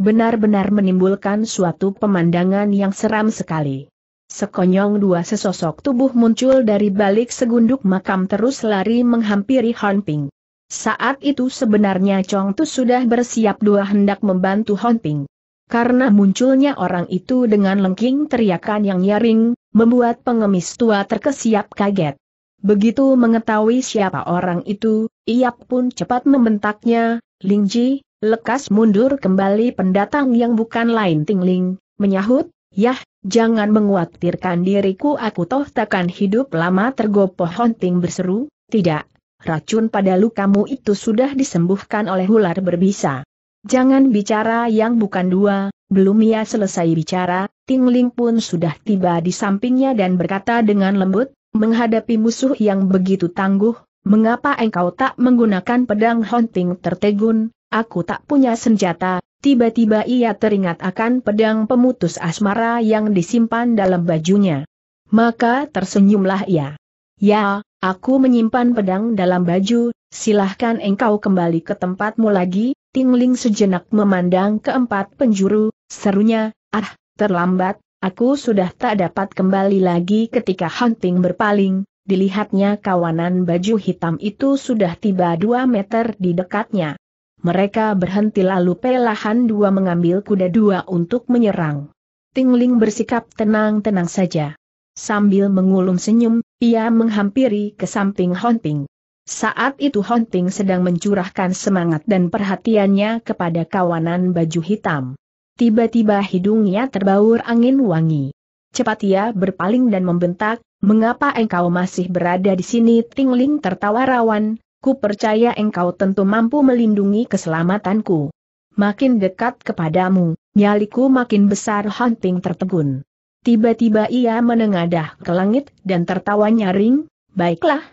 Benar-benar menimbulkan suatu pemandangan yang seram sekali. Sekonyong dua sesosok tubuh muncul dari balik segunduk makam terus lari menghampiri Han Ping. Saat itu sebenarnya Chong Tu sudah bersiap dua hendak membantu Han Ping. Karena munculnya orang itu dengan lengking teriakan yang nyaring, membuat pengemis tua terkesiap kaget. Begitu mengetahui siapa orang itu, ia pun cepat membentaknya, Lingji, lekas mundur kembali pendatang yang bukan lain Tingling, menyahut, Yah, jangan menguatirkan diriku aku toh takkan hidup lama tergopoh Honting berseru, tidak, racun pada lukamu itu sudah disembuhkan oleh ular berbisa. Jangan bicara yang bukan dua, belum ia selesai bicara, Tingling pun sudah tiba di sampingnya dan berkata dengan lembut, Menghadapi musuh yang begitu tangguh, mengapa engkau tak menggunakan pedang hunting tertegun, aku tak punya senjata, tiba-tiba ia teringat akan pedang pemutus asmara yang disimpan dalam bajunya. Maka tersenyumlah ia. Ya, aku menyimpan pedang dalam baju, silahkan engkau kembali ke tempatmu lagi, Tingling sejenak memandang keempat penjuru, serunya, ah, terlambat, Aku sudah tak dapat kembali lagi ketika Hunting berpaling, dilihatnya kawanan baju hitam itu sudah tiba dua meter di dekatnya. Mereka berhenti lalu pelahan dua mengambil kuda dua untuk menyerang. Tingling bersikap tenang-tenang saja. Sambil mengulum senyum, ia menghampiri ke samping Hunting. Saat itu Hunting sedang mencurahkan semangat dan perhatiannya kepada kawanan baju hitam tiba-tiba hidungnya terbaur angin wangi. Cepat ia berpaling dan membentak, mengapa engkau masih berada di sini? Tingling tertawa rawan, ku percaya engkau tentu mampu melindungi keselamatanku. Makin dekat kepadamu, nyaliku makin besar Hunting tertegun. Tiba-tiba ia menengadah ke langit dan tertawa nyaring, baiklah,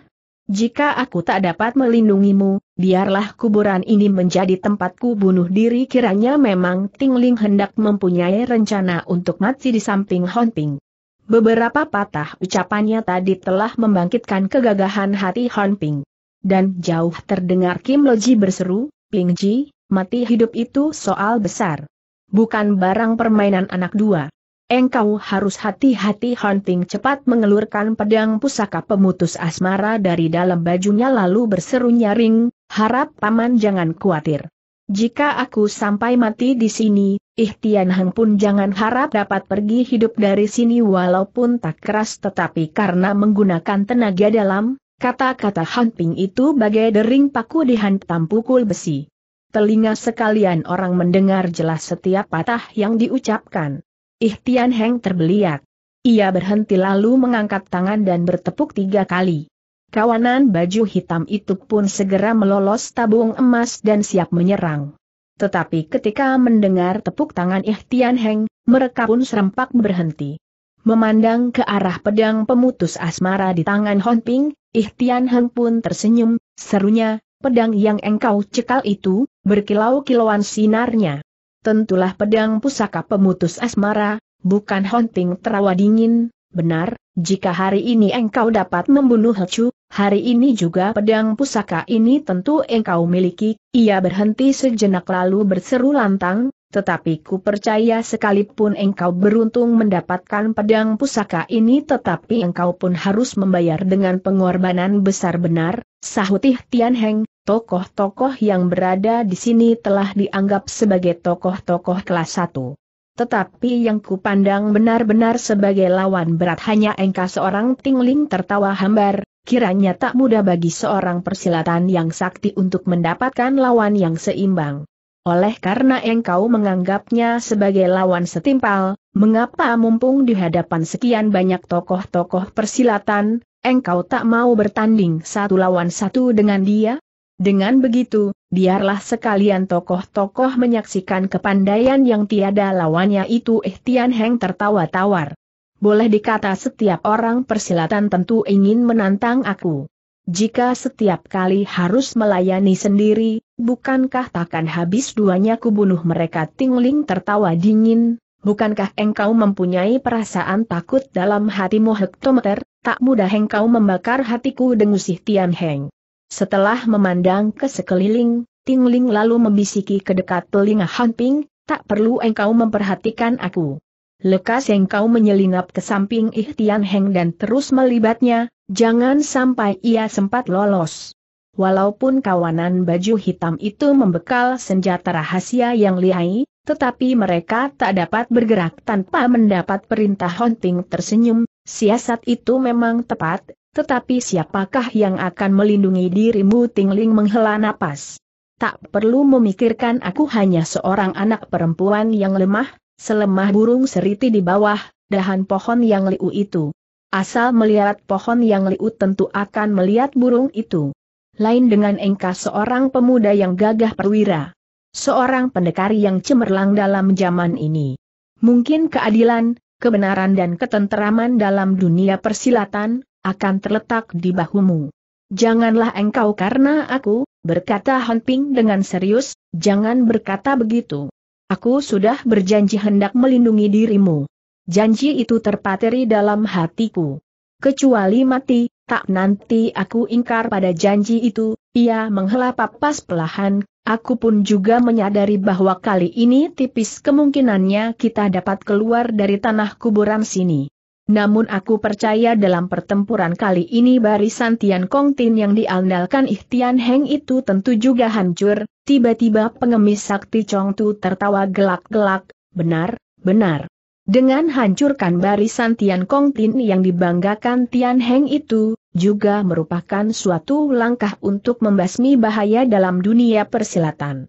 jika aku tak dapat melindungimu, biarlah kuburan ini menjadi tempatku bunuh diri kiranya memang Tingling hendak mempunyai rencana untuk mati di samping Honping. Beberapa patah ucapannya tadi telah membangkitkan kegagahan hati Honping. Dan jauh terdengar Kim Loji berseru, Ping Ji, mati hidup itu soal besar. Bukan barang permainan anak dua. Engkau harus hati-hati Hunting cepat mengelurkan pedang pusaka pemutus asmara dari dalam bajunya lalu berseru nyaring, harap paman jangan khawatir. Jika aku sampai mati di sini, Ihtian Hang pun jangan harap dapat pergi hidup dari sini walaupun tak keras tetapi karena menggunakan tenaga dalam, kata-kata Hunting itu bagai dering paku dihantam pukul besi. Telinga sekalian orang mendengar jelas setiap patah yang diucapkan. Ihtian Heng terbeliak. Ia berhenti lalu mengangkat tangan dan bertepuk tiga kali. Kawanan baju hitam itu pun segera melolos tabung emas dan siap menyerang. Tetapi ketika mendengar tepuk tangan Ihtian Heng, mereka pun serempak berhenti. Memandang ke arah pedang pemutus asmara di tangan Hon Ping, Ihtian Heng pun tersenyum, serunya, pedang yang engkau cekal itu, berkilau-kilauan sinarnya tentulah pedang pusaka pemutus asmara, bukan hunting terawa dingin, benar, jika hari ini engkau dapat membunuh Hecu, hari ini juga pedang pusaka ini tentu engkau miliki, ia berhenti sejenak lalu berseru lantang, tetapi ku percaya sekalipun engkau beruntung mendapatkan pedang pusaka ini tetapi engkau pun harus membayar dengan pengorbanan besar benar, Sahutih Tian Heng, tokoh-tokoh yang berada di sini telah dianggap sebagai tokoh-tokoh kelas 1. Tetapi yang kupandang benar-benar sebagai lawan berat hanya engkau seorang tingling tertawa hambar, kiranya tak mudah bagi seorang persilatan yang sakti untuk mendapatkan lawan yang seimbang. Oleh karena engkau menganggapnya sebagai lawan setimpal, mengapa mumpung di hadapan sekian banyak tokoh-tokoh persilatan, Engkau tak mau bertanding satu lawan satu dengan dia? Dengan begitu, biarlah sekalian tokoh-tokoh menyaksikan kepandaian yang tiada lawannya itu eh Tian Heng tertawa tawar. Boleh dikata setiap orang persilatan tentu ingin menantang aku. Jika setiap kali harus melayani sendiri, bukankah takkan habis duanya kubunuh mereka Tingling tertawa dingin, bukankah engkau mempunyai perasaan takut dalam hatimu hektometer? Tak mudah engkau membakar hatiku dengan dengusih Tian Heng. Setelah memandang ke sekeliling, Ting Ling lalu membisiki ke dekat telinga Han Ping, tak perlu engkau memperhatikan aku. Lekas engkau menyelinap ke samping Ih Tian Heng dan terus melibatnya, jangan sampai ia sempat lolos. Walaupun kawanan baju hitam itu membekal senjata rahasia yang lihai, tetapi mereka tak dapat bergerak tanpa mendapat perintah Ping tersenyum, Siasat itu memang tepat, tetapi siapakah yang akan melindungi dirimu Tingling menghela napas. Tak perlu memikirkan aku hanya seorang anak perempuan yang lemah, selemah burung seriti di bawah, dahan pohon yang liu itu. Asal melihat pohon yang liu tentu akan melihat burung itu. Lain dengan engkau seorang pemuda yang gagah perwira. Seorang pendekar yang cemerlang dalam zaman ini. Mungkin keadilan, kebenaran dan ketenteraman dalam dunia persilatan, akan terletak di bahumu. Janganlah engkau karena aku, berkata Han Ping dengan serius, jangan berkata begitu. Aku sudah berjanji hendak melindungi dirimu. Janji itu terpateri dalam hatiku. Kecuali mati, tak nanti aku ingkar pada janji itu, ia menghela papas pelahan, Aku pun juga menyadari bahwa kali ini tipis kemungkinannya kita dapat keluar dari tanah kuburan sini. Namun aku percaya dalam pertempuran kali ini barisan Tian Kong Tin yang diandalkan Ihtian Heng itu tentu juga hancur, tiba-tiba pengemis sakti Chong Tu tertawa gelak-gelak, benar, benar. Dengan hancurkan barisan Tian Kong Tin yang dibanggakan Tian Heng itu, juga merupakan suatu langkah untuk membasmi bahaya dalam dunia persilatan.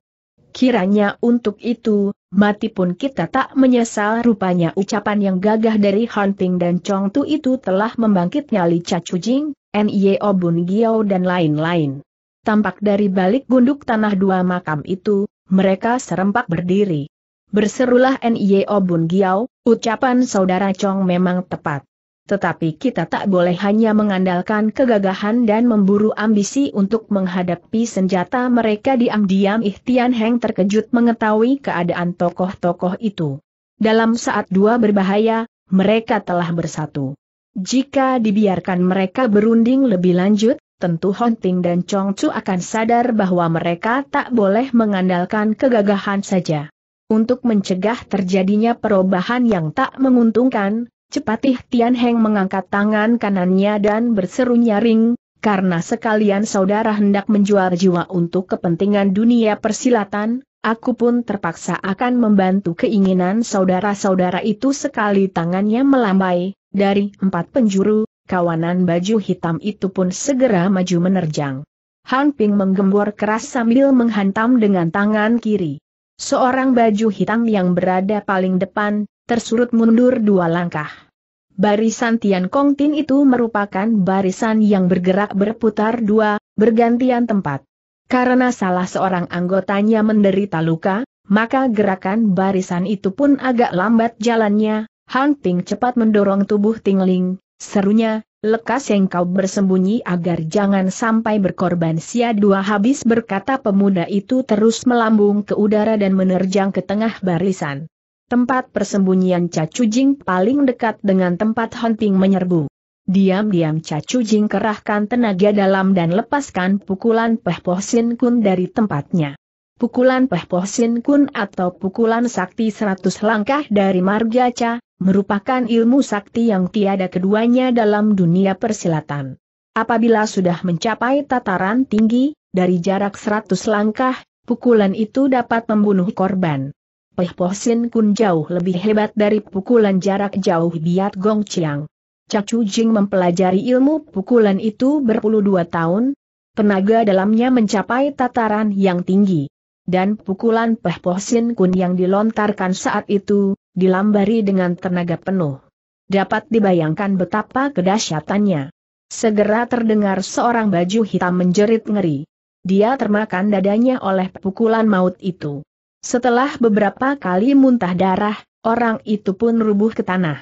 Kiranya untuk itu, mati pun kita tak menyesal rupanya ucapan yang gagah dari Hunting dan Chong Tu itu telah membangkit nyali Cha Jing, N.I.O. Bun Giao dan lain-lain. Tampak dari balik gunduk tanah dua makam itu, mereka serempak berdiri. Berserulah N.I.O. Obun Giao, ucapan saudara Chong memang tepat. Tetapi kita tak boleh hanya mengandalkan kegagahan dan memburu ambisi untuk menghadapi senjata mereka diam-diam Ihtian Heng terkejut mengetahui keadaan tokoh-tokoh itu. Dalam saat dua berbahaya, mereka telah bersatu. Jika dibiarkan mereka berunding lebih lanjut, tentu hunting dan Chongcu akan sadar bahwa mereka tak boleh mengandalkan kegagahan saja. Untuk mencegah terjadinya perubahan yang tak menguntungkan, ih Tian Heng mengangkat tangan kanannya dan berseru nyaring, karena sekalian saudara hendak menjual jiwa untuk kepentingan dunia persilatan, aku pun terpaksa akan membantu keinginan saudara-saudara itu sekali tangannya melambai, dari empat penjuru, kawanan baju hitam itu pun segera maju menerjang. Han Ping menggembor keras sambil menghantam dengan tangan kiri. Seorang baju hitam yang berada paling depan, tersurut mundur dua langkah. Barisan Tian Kong Tin itu merupakan barisan yang bergerak berputar dua, bergantian tempat. Karena salah seorang anggotanya menderita luka, maka gerakan barisan itu pun agak lambat jalannya, Han Ping cepat mendorong tubuh Ting Ling, serunya, lekas yang kau bersembunyi agar jangan sampai berkorban sia dua habis berkata pemuda itu terus melambung ke udara dan menerjang ke tengah barisan. Tempat persembunyian Cacu Jing paling dekat dengan tempat hunting menyerbu. Diam-diam Cacu Jing kerahkan tenaga dalam dan lepaskan pukulan Peh Poh Sin Kun dari tempatnya. Pukulan Peh Poh Sin Kun atau pukulan sakti 100 langkah dari Marga merupakan ilmu sakti yang tiada keduanya dalam dunia persilatan. Apabila sudah mencapai tataran tinggi, dari jarak 100 langkah, pukulan itu dapat membunuh korban. Peh Poh Sin Kun jauh lebih hebat dari pukulan jarak jauh Biat Gong Chiang. Cacu Jing mempelajari ilmu pukulan itu berpuluh dua tahun, tenaga dalamnya mencapai tataran yang tinggi. Dan pukulan Peh Poh Sin Kun yang dilontarkan saat itu, dilambari dengan tenaga penuh. Dapat dibayangkan betapa kedahsyatannya. Segera terdengar seorang baju hitam menjerit ngeri. Dia termakan dadanya oleh pukulan maut itu. Setelah beberapa kali muntah darah, orang itu pun rubuh ke tanah.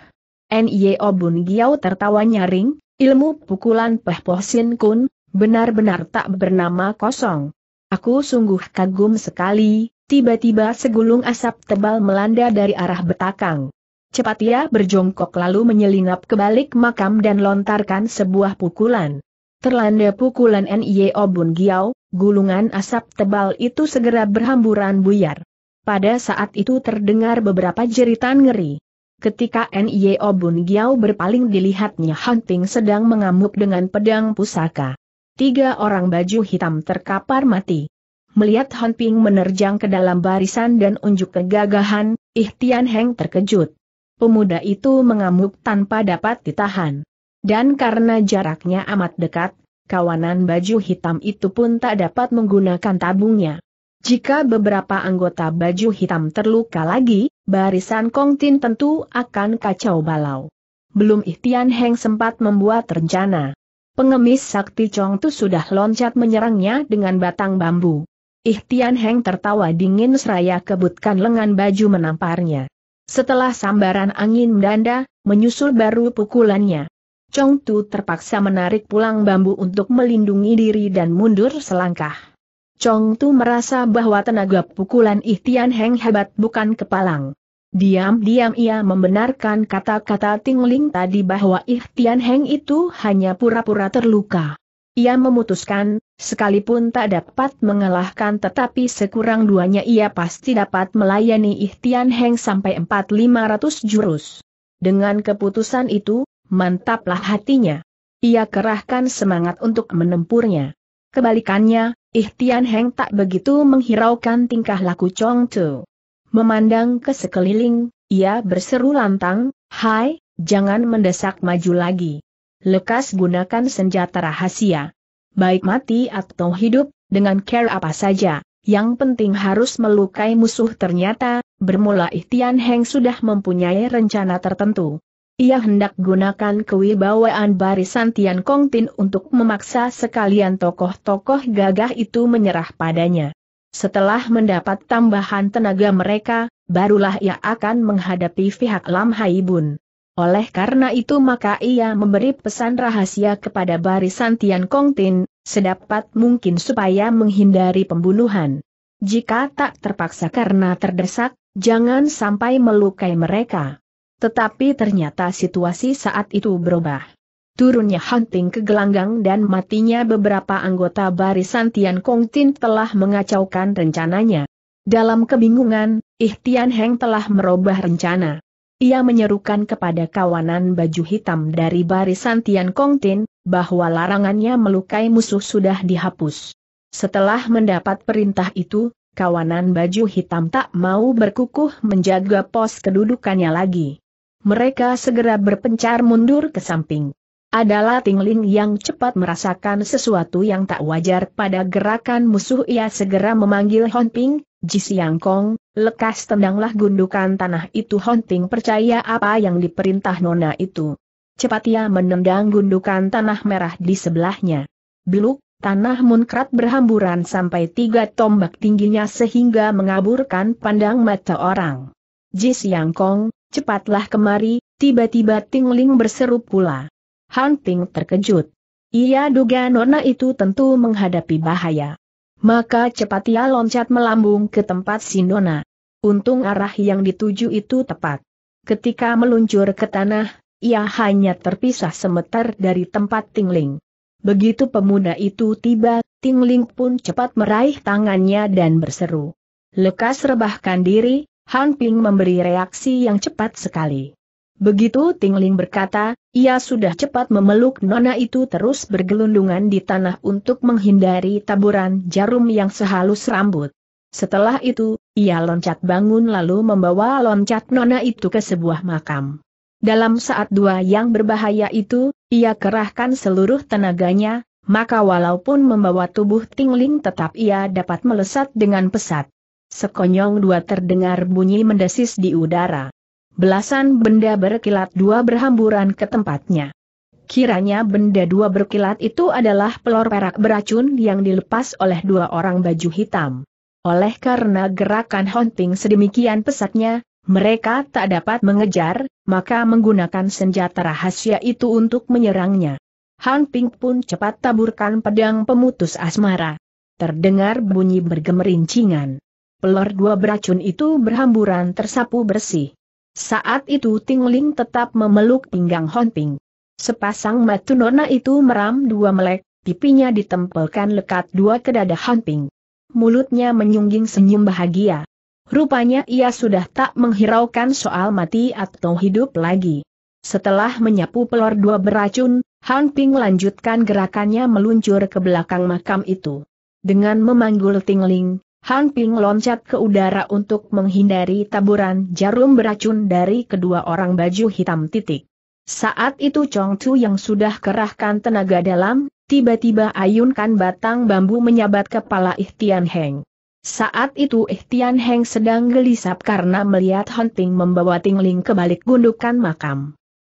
N.Y.O. Bun Giao tertawa nyaring, ilmu pukulan Peh Poh Sin Kun, benar-benar tak bernama kosong. Aku sungguh kagum sekali, tiba-tiba segulung asap tebal melanda dari arah betakang. Cepat ia berjongkok lalu menyelinap ke balik makam dan lontarkan sebuah pukulan. Terlanda pukulan N.Y.O. Bun Giao, gulungan asap tebal itu segera berhamburan buyar. Pada saat itu terdengar beberapa jeritan ngeri. Ketika Nye Obun Giao berpaling dilihatnya Hunting sedang mengamuk dengan pedang pusaka. Tiga orang baju hitam terkapar mati. Melihat Hunting menerjang ke dalam barisan dan unjuk kegagahan, Ihtian Heng terkejut. Pemuda itu mengamuk tanpa dapat ditahan. Dan karena jaraknya amat dekat, kawanan baju hitam itu pun tak dapat menggunakan tabungnya. Jika beberapa anggota baju hitam terluka lagi, barisan Kongtin tentu akan kacau balau. Belum Ihtian Heng sempat membuat rencana. Pengemis sakti Chong Chongtu sudah loncat menyerangnya dengan batang bambu. Ihtian Heng tertawa dingin seraya kebutkan lengan baju menamparnya. Setelah sambaran angin mendanda, menyusul baru pukulannya. Chong Chongtu terpaksa menarik pulang bambu untuk melindungi diri dan mundur selangkah. Chong Tu merasa bahwa tenaga pukulan Ihtian Heng hebat bukan kepalang. Diam-diam ia membenarkan kata-kata Tingling tadi bahwa Ihtian Heng itu hanya pura-pura terluka. Ia memutuskan, sekalipun tak dapat mengalahkan tetapi sekurang duanya ia pasti dapat melayani Ihtian Heng sampai 4-500 jurus. Dengan keputusan itu, mantaplah hatinya. Ia kerahkan semangat untuk menempurnya. Kebalikannya, Ih Tian Heng tak begitu menghiraukan tingkah laku Chong Tu. Memandang ke sekeliling, ia berseru lantang, Hai, jangan mendesak maju lagi. Lekas gunakan senjata rahasia. Baik mati atau hidup, dengan care apa saja, yang penting harus melukai musuh ternyata, bermula Ihtian Heng sudah mempunyai rencana tertentu. Ia hendak gunakan kewibawaan barisan Tian Kong Tin untuk memaksa sekalian tokoh-tokoh gagah itu menyerah padanya. Setelah mendapat tambahan tenaga mereka, barulah ia akan menghadapi pihak Lam Hai Bun. Oleh karena itu maka ia memberi pesan rahasia kepada barisan Tian Kong Tin, sedapat mungkin supaya menghindari pembunuhan. Jika tak terpaksa karena terdesak, jangan sampai melukai mereka. Tetapi ternyata situasi saat itu berubah. Turunnya Hunting ke gelanggang dan matinya beberapa anggota barisan Tian Kong Tin telah mengacaukan rencananya. Dalam kebingungan, Tian Heng telah merubah rencana. Ia menyerukan kepada kawanan baju hitam dari barisan Tian Kong Tin, bahwa larangannya melukai musuh sudah dihapus. Setelah mendapat perintah itu, kawanan baju hitam tak mau berkukuh menjaga pos kedudukannya lagi mereka segera berpencar mundur ke samping. Adalah Tingling yang cepat merasakan sesuatu yang tak wajar pada gerakan musuh ia segera memanggil Honping, Ji Siangkong, lekas tendanglah gundukan tanah itu Honping percaya apa yang diperintah Nona itu. Cepat ia menendang gundukan tanah merah di sebelahnya. Biluk, tanah munkrat berhamburan sampai tiga tombak tingginya sehingga mengaburkan pandang mata orang. Ji Siangkong, cepatlah kemari, tiba-tiba Tingling berseru pula. Hunting terkejut. Ia duga nona itu tentu menghadapi bahaya. Maka cepat ia loncat melambung ke tempat si nona. Untung arah yang dituju itu tepat. Ketika meluncur ke tanah, ia hanya terpisah semeter dari tempat Tingling. Begitu pemuda itu tiba, Tingling pun cepat meraih tangannya dan berseru. Lekas rebahkan diri, Han Ping memberi reaksi yang cepat sekali. Begitu Ting Ling berkata, ia sudah cepat memeluk nona itu terus bergelundungan di tanah untuk menghindari taburan jarum yang sehalus rambut. Setelah itu, ia loncat bangun lalu membawa loncat nona itu ke sebuah makam. Dalam saat dua yang berbahaya itu, ia kerahkan seluruh tenaganya, maka walaupun membawa tubuh Ting Ling tetap ia dapat melesat dengan pesat. Sekonyong dua terdengar bunyi mendesis di udara. Belasan benda berkilat dua berhamburan ke tempatnya. Kiranya benda dua berkilat itu adalah pelor perak beracun yang dilepas oleh dua orang baju hitam. Oleh karena gerakan hunting sedemikian pesatnya, mereka tak dapat mengejar, maka menggunakan senjata rahasia itu untuk menyerangnya. Han Ping pun cepat taburkan pedang pemutus asmara. Terdengar bunyi bergemerincingan. Pelor dua beracun itu berhamburan tersapu bersih. Saat itu Tingling tetap memeluk pinggang Honping. Sepasang mata nona itu meram dua melek, pipinya ditempelkan lekat dua ke dada Honping. Mulutnya menyungging senyum bahagia. Rupanya ia sudah tak menghiraukan soal mati atau hidup lagi. Setelah menyapu pelor dua beracun, Han Ping lanjutkan gerakannya meluncur ke belakang makam itu. Dengan memanggul Tingling, Han Ping loncat ke udara untuk menghindari taburan jarum beracun dari kedua orang baju hitam titik. Saat itu Chong Chu yang sudah kerahkan tenaga dalam, tiba-tiba ayunkan batang bambu menyabat kepala Ihtian Heng. Saat itu Ihtian Heng sedang gelisap karena melihat Han Ping membawa Tingling ke balik gundukan makam.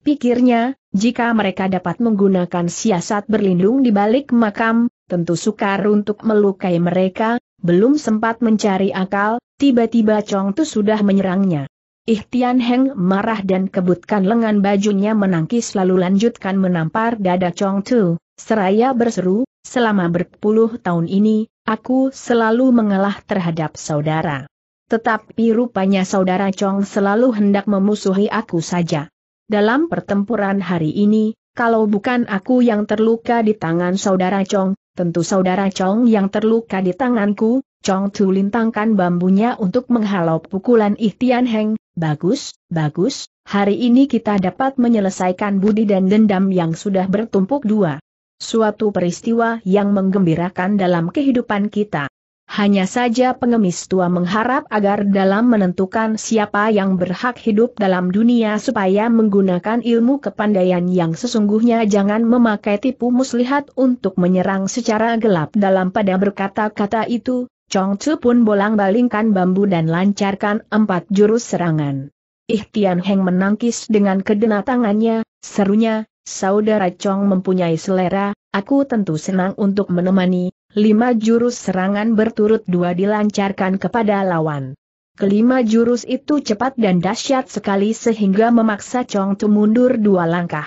Pikirnya, jika mereka dapat menggunakan siasat berlindung di balik makam, tentu sukar untuk melukai mereka, belum sempat mencari akal, tiba-tiba Chong Tu sudah menyerangnya. Ihtian Heng marah dan kebutkan lengan bajunya menangkis lalu lanjutkan menampar dada Chong Tu, seraya berseru, selama berpuluh tahun ini, aku selalu mengalah terhadap saudara. Tetapi rupanya saudara Chong selalu hendak memusuhi aku saja. Dalam pertempuran hari ini, kalau bukan aku yang terluka di tangan saudara Chong, Tentu saudara Chong yang terluka di tanganku, Chong Tu lintangkan bambunya untuk menghalau pukulan Ihtian Heng, bagus, bagus, hari ini kita dapat menyelesaikan budi dan dendam yang sudah bertumpuk dua. Suatu peristiwa yang menggembirakan dalam kehidupan kita. Hanya saja pengemis tua mengharap agar dalam menentukan siapa yang berhak hidup dalam dunia supaya menggunakan ilmu kepandaian yang sesungguhnya jangan memakai tipu muslihat untuk menyerang secara gelap dalam pada berkata-kata itu, Chong Tzu pun bolang-balingkan bambu dan lancarkan empat jurus serangan. Ihtian Heng menangkis dengan kedena tangannya, serunya, Saudara Chong mempunyai selera, aku tentu senang untuk menemani, lima jurus serangan berturut dua dilancarkan kepada lawan. Kelima jurus itu cepat dan dahsyat sekali sehingga memaksa Chong Tu mundur dua langkah.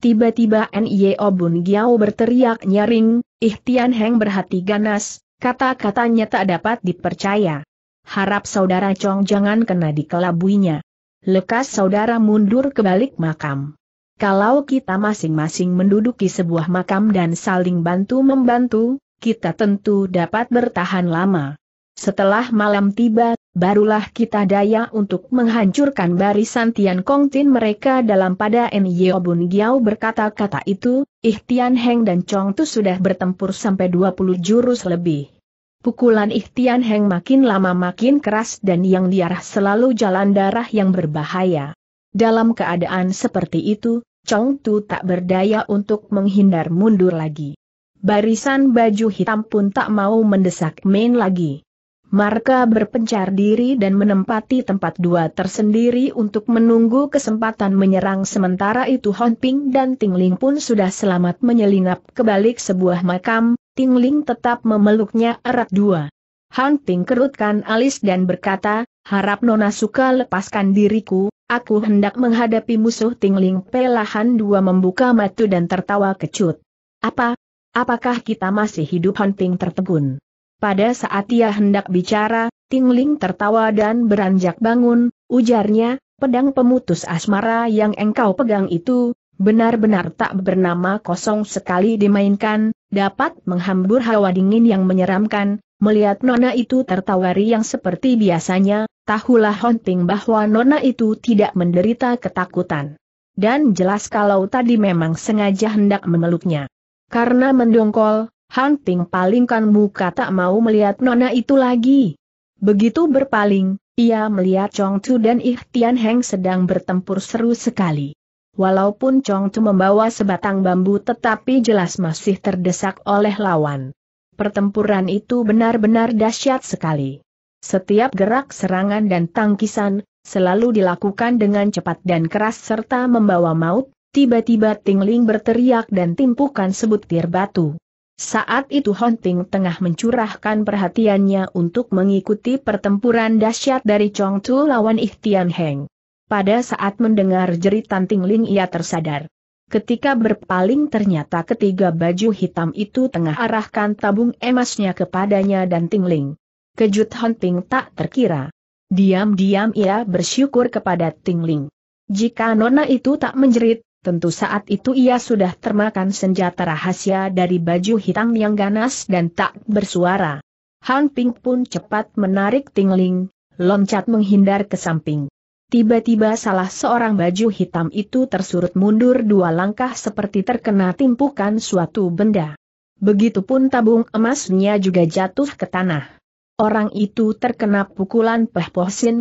Tiba-tiba Nio Bun Giao berteriak nyaring, Ih Tian Heng berhati ganas, kata-katanya tak dapat dipercaya. Harap saudara Chong jangan kena dikelabuinya. Lekas saudara mundur ke balik makam. Kalau kita masing-masing menduduki sebuah makam dan saling bantu-membantu, kita tentu dapat bertahan lama. Setelah malam tiba, barulah kita daya untuk menghancurkan barisan Tian Kong Tin mereka dalam pada Nyo Bun Giao berkata-kata itu, Ih Tian Heng dan Chong Tu sudah bertempur sampai 20 jurus lebih. Pukulan Ih Tian Heng makin lama makin keras dan yang diarah selalu jalan darah yang berbahaya. Dalam keadaan seperti itu, Chong Tu tak berdaya untuk menghindar mundur lagi barisan baju hitam pun tak mau mendesak main lagi. Marka berpencar diri dan menempati tempat dua tersendiri untuk menunggu kesempatan menyerang sementara itu Hon Ping dan Ting Ling pun sudah selamat menyelinap ke balik sebuah makam, Ting Ling tetap memeluknya erat dua. Hon Ping kerutkan alis dan berkata, harap Nona suka lepaskan diriku, aku hendak menghadapi musuh Ting Ling pelahan dua membuka matu dan tertawa kecut. Apa, Apakah kita masih hidup hunting tertegun? Pada saat ia hendak bicara, Tingling tertawa dan beranjak bangun, ujarnya, pedang pemutus asmara yang engkau pegang itu, benar-benar tak bernama kosong sekali dimainkan, dapat menghambur hawa dingin yang menyeramkan, melihat Nona itu tertawari yang seperti biasanya, tahulah Honting bahwa Nona itu tidak menderita ketakutan dan jelas kalau tadi memang sengaja hendak memeluknya. Karena mendongkol, Hunting Ping palingkan muka tak mau melihat nona itu lagi. Begitu berpaling, ia melihat Chong Chu dan Ihtian Heng sedang bertempur seru sekali. Walaupun Chong Chu membawa sebatang bambu tetapi jelas masih terdesak oleh lawan. Pertempuran itu benar-benar dahsyat sekali. Setiap gerak serangan dan tangkisan, selalu dilakukan dengan cepat dan keras serta membawa maut, Tiba-tiba Tingling berteriak dan timpukan sebutir batu. Saat itu Ting tengah mencurahkan perhatiannya untuk mengikuti pertempuran dahsyat dari Chong Tu lawan Ihtian Heng. Pada saat mendengar jeritan Tingling ia tersadar. Ketika berpaling ternyata ketiga baju hitam itu tengah arahkan tabung emasnya kepadanya dan Tingling. Kejut Ting tak terkira. Diam-diam ia bersyukur kepada Tingling. Jika nona itu tak menjerit, Tentu saat itu ia sudah termakan senjata rahasia dari baju hitam yang ganas dan tak bersuara. Han Ping pun cepat menarik tingling, loncat menghindar ke samping. Tiba-tiba salah seorang baju hitam itu tersurut mundur dua langkah seperti terkena timpukan suatu benda. Begitupun tabung emasnya juga jatuh ke tanah. Orang itu terkena pukulan Peh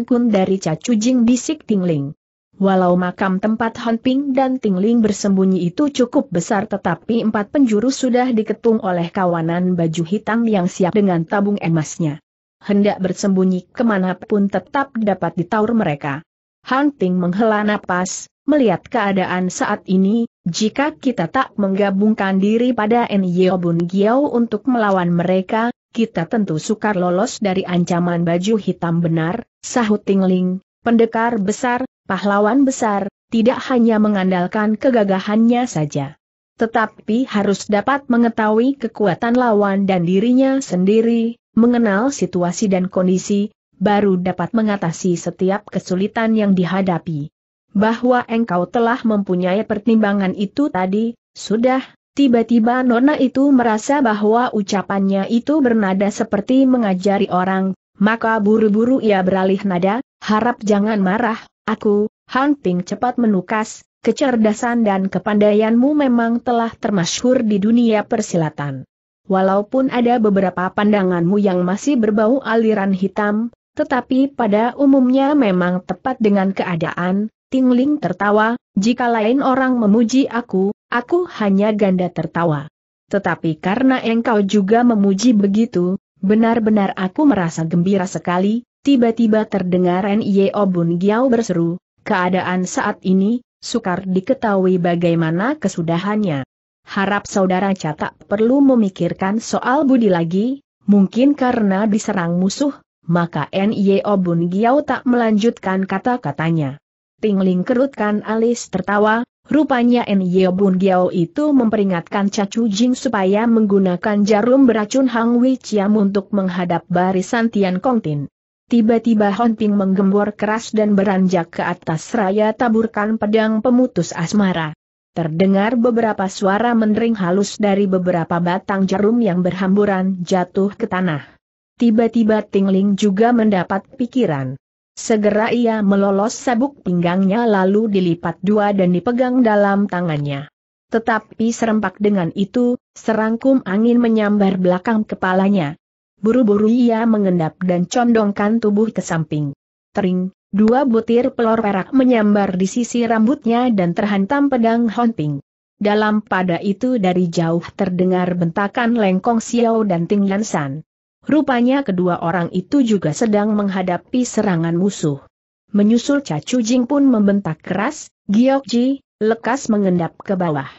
Kun dari Cacujing Bisik Tingling. Walau makam tempat Han Ping dan Ting Ling bersembunyi itu cukup besar tetapi empat penjuru sudah diketung oleh kawanan baju hitam yang siap dengan tabung emasnya. Hendak bersembunyi kemanapun tetap dapat ditaur mereka. Han Ping menghela napas, melihat keadaan saat ini, jika kita tak menggabungkan diri pada Nyo Bun Giao untuk melawan mereka, kita tentu sukar lolos dari ancaman baju hitam benar, sahut Ting Ling pendekar besar, pahlawan besar, tidak hanya mengandalkan kegagahannya saja. Tetapi harus dapat mengetahui kekuatan lawan dan dirinya sendiri, mengenal situasi dan kondisi, baru dapat mengatasi setiap kesulitan yang dihadapi. Bahwa engkau telah mempunyai pertimbangan itu tadi, sudah, tiba-tiba Nona itu merasa bahwa ucapannya itu bernada seperti mengajari orang, maka buru-buru ia beralih nada, harap jangan marah, aku, Han Ping cepat menukas, kecerdasan dan kepandaianmu memang telah termasyhur di dunia persilatan. Walaupun ada beberapa pandanganmu yang masih berbau aliran hitam, tetapi pada umumnya memang tepat dengan keadaan, Ting Ling tertawa, jika lain orang memuji aku, aku hanya ganda tertawa. Tetapi karena engkau juga memuji begitu, benar-benar aku merasa gembira sekali, Tiba-tiba terdengar N.I.O. Bun Giao berseru, keadaan saat ini, sukar diketahui bagaimana kesudahannya. Harap saudara catak perlu memikirkan soal budi lagi, mungkin karena diserang musuh, maka N.I.O. Bun Giao tak melanjutkan kata-katanya. Tingling kerutkan alis tertawa, rupanya N.I.O. Bun Giao itu memperingatkan Cacu Jing supaya menggunakan jarum beracun Hang Wei Chiam untuk menghadap barisan Tian Tin. Tiba-tiba Honting menggembor keras dan beranjak ke atas raya taburkan pedang pemutus asmara. Terdengar beberapa suara mendering halus dari beberapa batang jarum yang berhamburan jatuh ke tanah. Tiba-tiba Tingling juga mendapat pikiran. Segera ia melolos sabuk pinggangnya lalu dilipat dua dan dipegang dalam tangannya. Tetapi serempak dengan itu, serangkum angin menyambar belakang kepalanya, Buru-buru ia mengendap dan condongkan tubuh ke samping. Tering, dua butir pelor perak menyambar di sisi rambutnya dan terhantam pedang Honping. Dalam pada itu dari jauh terdengar bentakan Lengkong Xiao dan Ting San. Rupanya kedua orang itu juga sedang menghadapi serangan musuh. Menyusul Cacu Jing pun membentak keras, Ji, lekas mengendap ke bawah.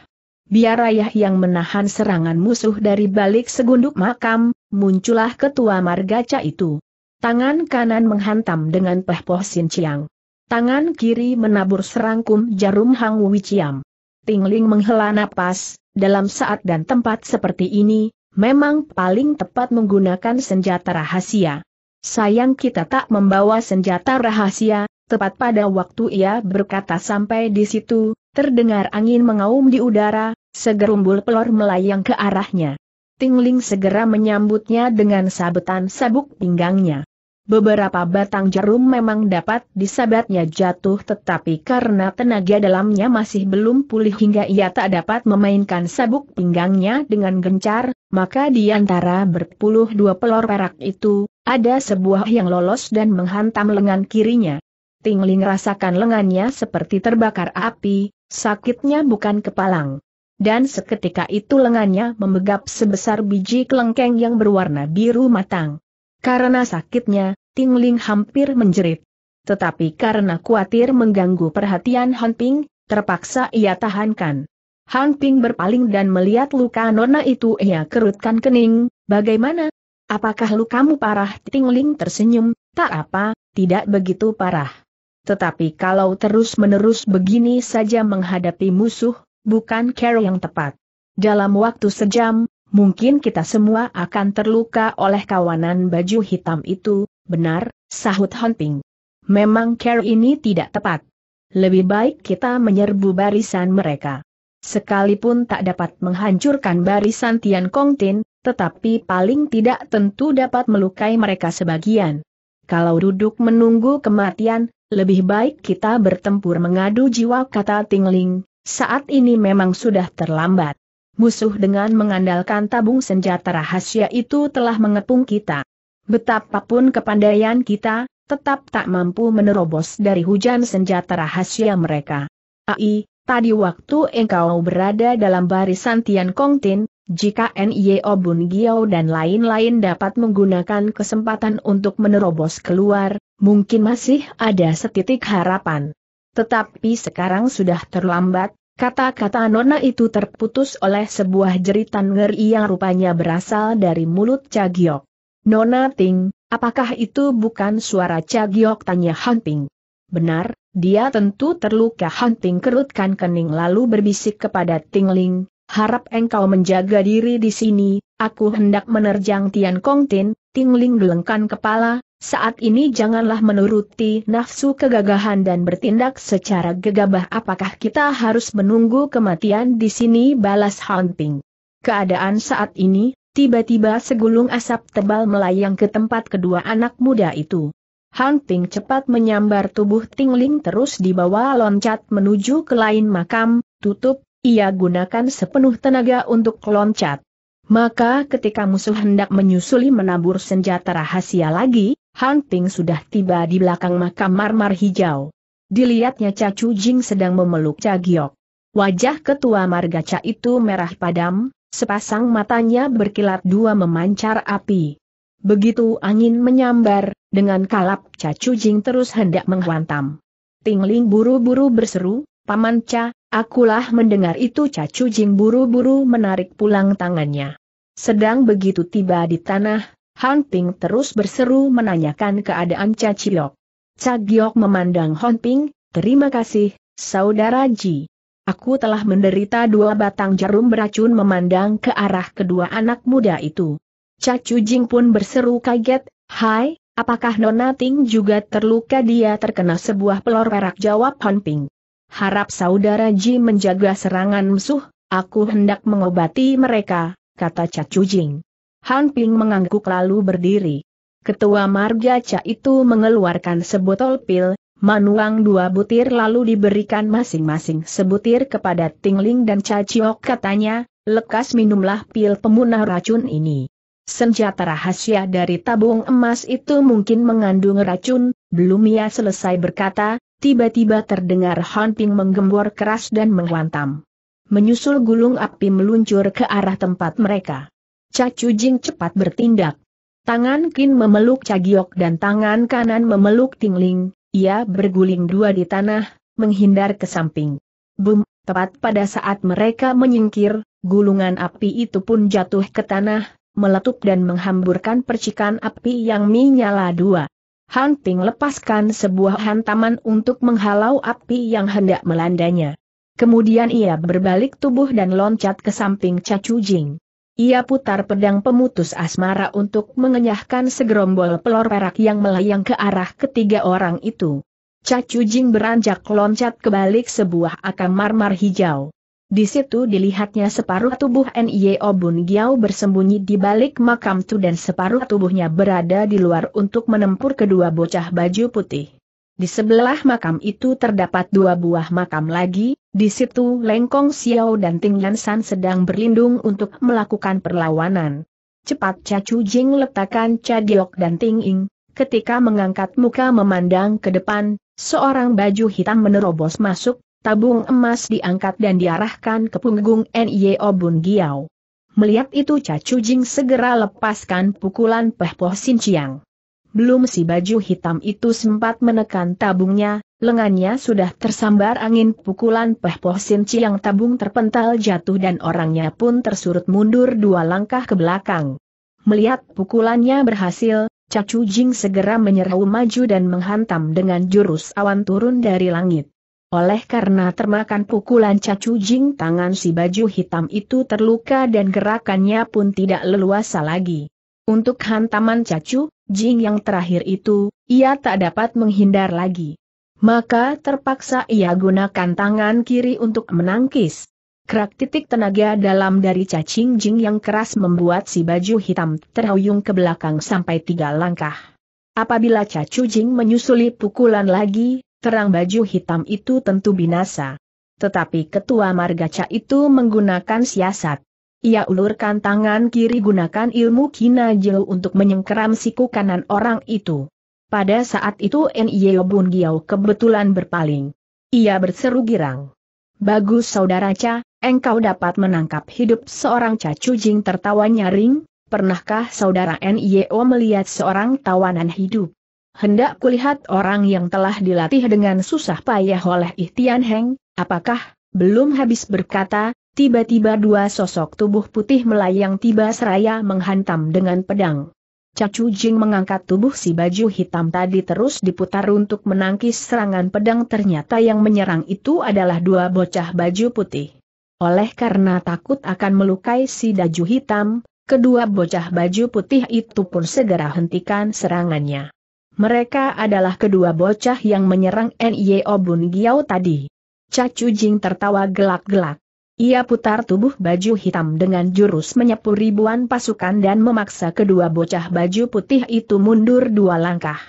Biar ayah yang menahan serangan musuh dari balik segunduk makam, muncullah ketua margaca itu. Tangan kanan menghantam dengan pehpoh Sin Chiang. Tangan kiri menabur serangkum jarum Hang Wiciam. Tingling menghela napas, dalam saat dan tempat seperti ini, memang paling tepat menggunakan senjata rahasia. Sayang kita tak membawa senjata rahasia, tepat pada waktu ia berkata sampai di situ, Terdengar angin mengaum di udara, segerumbul pelor melayang ke arahnya. Tingling segera menyambutnya dengan sabetan sabuk pinggangnya. Beberapa batang jarum memang dapat disabatnya jatuh tetapi karena tenaga dalamnya masih belum pulih hingga ia tak dapat memainkan sabuk pinggangnya dengan gencar, maka di antara berpuluh dua pelor perak itu, ada sebuah yang lolos dan menghantam lengan kirinya. Tingling rasakan lengannya seperti terbakar api, Sakitnya bukan kepalang. Dan seketika itu lengannya memegap sebesar biji kelengkeng yang berwarna biru matang. Karena sakitnya, Tingling hampir menjerit. Tetapi karena khawatir mengganggu perhatian Han terpaksa ia tahankan. Han berpaling dan melihat luka nona itu ia kerutkan kening, bagaimana? Apakah lukamu parah? Tingling tersenyum, tak apa, tidak begitu parah tetapi kalau terus-menerus begini saja menghadapi musuh, bukan cara yang tepat. Dalam waktu sejam, mungkin kita semua akan terluka oleh kawanan baju hitam itu, benar, sahut Hunting. Memang cara ini tidak tepat. Lebih baik kita menyerbu barisan mereka. Sekalipun tak dapat menghancurkan barisan Tian Kong Tin, tetapi paling tidak tentu dapat melukai mereka sebagian. Kalau duduk menunggu kematian, lebih baik kita bertempur mengadu jiwa kata Tingling, saat ini memang sudah terlambat. Musuh dengan mengandalkan tabung senjata rahasia itu telah mengepung kita. Betapapun kepandaian kita, tetap tak mampu menerobos dari hujan senjata rahasia mereka. Ai, tadi waktu engkau berada dalam barisan Tian Tin, jika N.Y.O. Obun Giao dan lain-lain dapat menggunakan kesempatan untuk menerobos keluar, mungkin masih ada setitik harapan. Tetapi sekarang sudah terlambat, kata-kata nona itu terputus oleh sebuah jeritan ngeri yang rupanya berasal dari mulut Cagiok. Nona Ting, apakah itu bukan suara Cagiok tanya Hunting? Benar, dia tentu terluka Hunting kerutkan kening lalu berbisik kepada Tingling, harap engkau menjaga diri di sini, aku hendak menerjang Tian Kong Tin, Tingling gelengkan kepala, saat ini janganlah menuruti nafsu kegagahan dan bertindak secara gegabah apakah kita harus menunggu kematian di sini balas hunting Keadaan saat ini, tiba-tiba segulung asap tebal melayang ke tempat kedua anak muda itu. hunting cepat menyambar tubuh Tingling terus dibawa loncat menuju ke lain makam, tutup, ia gunakan sepenuh tenaga untuk loncat. Maka ketika musuh hendak menyusuli menabur senjata rahasia lagi, Han Ping sudah tiba di belakang makam marmar hijau. Dilihatnya Cha Jing sedang memeluk Cha Wajah ketua marga Cha itu merah padam, sepasang matanya berkilat dua memancar api. Begitu angin menyambar, dengan kalap Cha Jing terus hendak menghantam. Tingling buru-buru berseru, Paman Cha, akulah mendengar itu Cha Jing buru-buru menarik pulang tangannya. Sedang begitu tiba di tanah, Han Ping terus berseru menanyakan keadaan Cha Chiok. memandang Han Ping, terima kasih, Saudara Ji. Aku telah menderita dua batang jarum beracun memandang ke arah kedua anak muda itu. Cha Jing pun berseru kaget, Hai, apakah Nona Ting juga terluka dia terkena sebuah pelor perak jawab Han Ping. Harap saudara Ji menjaga serangan musuh, aku hendak mengobati mereka, kata Cha Jing. Han Ping mengangguk lalu berdiri. Ketua Marga Cha itu mengeluarkan sebotol pil, manuang dua butir lalu diberikan masing-masing sebutir kepada Ting Ling dan Caciok katanya, lekas minumlah pil pemunah racun ini. Senjata rahasia dari tabung emas itu mungkin mengandung racun, belum ia selesai berkata, tiba-tiba terdengar Han Ping menggembor keras dan menghantam. Menyusul gulung api meluncur ke arah tempat mereka. Cacu Jing cepat bertindak. Tangan Kin memeluk Cagiok dan tangan kanan memeluk Tingling, ia berguling dua di tanah, menghindar ke samping. Bum, tepat pada saat mereka menyingkir, gulungan api itu pun jatuh ke tanah, meletup dan menghamburkan percikan api yang menyala dua. Han Hunting lepaskan sebuah hantaman untuk menghalau api yang hendak melandanya. Kemudian ia berbalik tubuh dan loncat ke samping Cacu Jing. Ia putar pedang pemutus asmara untuk mengenyahkan segerombol pelor perak yang melayang ke arah ketiga orang itu. Cacu Jing beranjak loncat ke balik sebuah akam marmer hijau. Di situ dilihatnya separuh tubuh Nie Obun Giao bersembunyi di balik makam Tu dan separuh tubuhnya berada di luar untuk menempur kedua bocah baju putih. Di sebelah makam itu terdapat dua buah makam lagi, di situ Lengkong Xiao dan Ting San sedang berlindung untuk melakukan perlawanan. Cepat Cha Chu Jing letakkan Cha Diok dan Ting Ing, ketika mengangkat muka memandang ke depan, seorang baju hitam menerobos masuk, tabung emas diangkat dan diarahkan ke punggung N.Y.O. Bun Giao. Melihat itu Cha Chu Jing segera lepaskan pukulan Peh Poh Sin Chiang. Belum si baju hitam itu sempat menekan tabungnya, Lengannya sudah tersambar angin pukulan Peh Poh Sin yang tabung terpental jatuh dan orangnya pun tersurut mundur dua langkah ke belakang. Melihat pukulannya berhasil, Cacu Jing segera menyerau maju dan menghantam dengan jurus awan turun dari langit. Oleh karena termakan pukulan Cacu Jing tangan si baju hitam itu terluka dan gerakannya pun tidak leluasa lagi. Untuk hantaman Cacu, Jing yang terakhir itu, ia tak dapat menghindar lagi. Maka terpaksa ia gunakan tangan kiri untuk menangkis. Kerak titik tenaga dalam dari cacing jing yang keras membuat si baju hitam terhuyung ke belakang sampai tiga langkah. Apabila cacu jing menyusuli pukulan lagi, terang baju hitam itu tentu binasa. Tetapi ketua marga Margaca itu menggunakan siasat. Ia ulurkan tangan kiri gunakan ilmu kina untuk menyengkeram siku kanan orang itu. Pada saat itu Nye Bun Giao kebetulan berpaling. Ia berseru girang. Bagus saudara Cha, engkau dapat menangkap hidup seorang cacu jing tertawa nyaring, pernahkah saudara NIO melihat seorang tawanan hidup? Hendak kulihat orang yang telah dilatih dengan susah payah oleh Ihtian Heng, apakah, belum habis berkata, tiba-tiba dua sosok tubuh putih melayang tiba seraya menghantam dengan pedang. Cacu Jing mengangkat tubuh si baju hitam tadi terus diputar untuk menangkis serangan pedang ternyata yang menyerang itu adalah dua bocah baju putih. Oleh karena takut akan melukai si baju hitam, kedua bocah baju putih itu pun segera hentikan serangannya. Mereka adalah kedua bocah yang menyerang N.Y.O. Bun Giao tadi. Cacu Jing tertawa gelak-gelak. Ia putar tubuh baju hitam dengan jurus menyapu ribuan pasukan dan memaksa kedua bocah baju putih itu mundur dua langkah.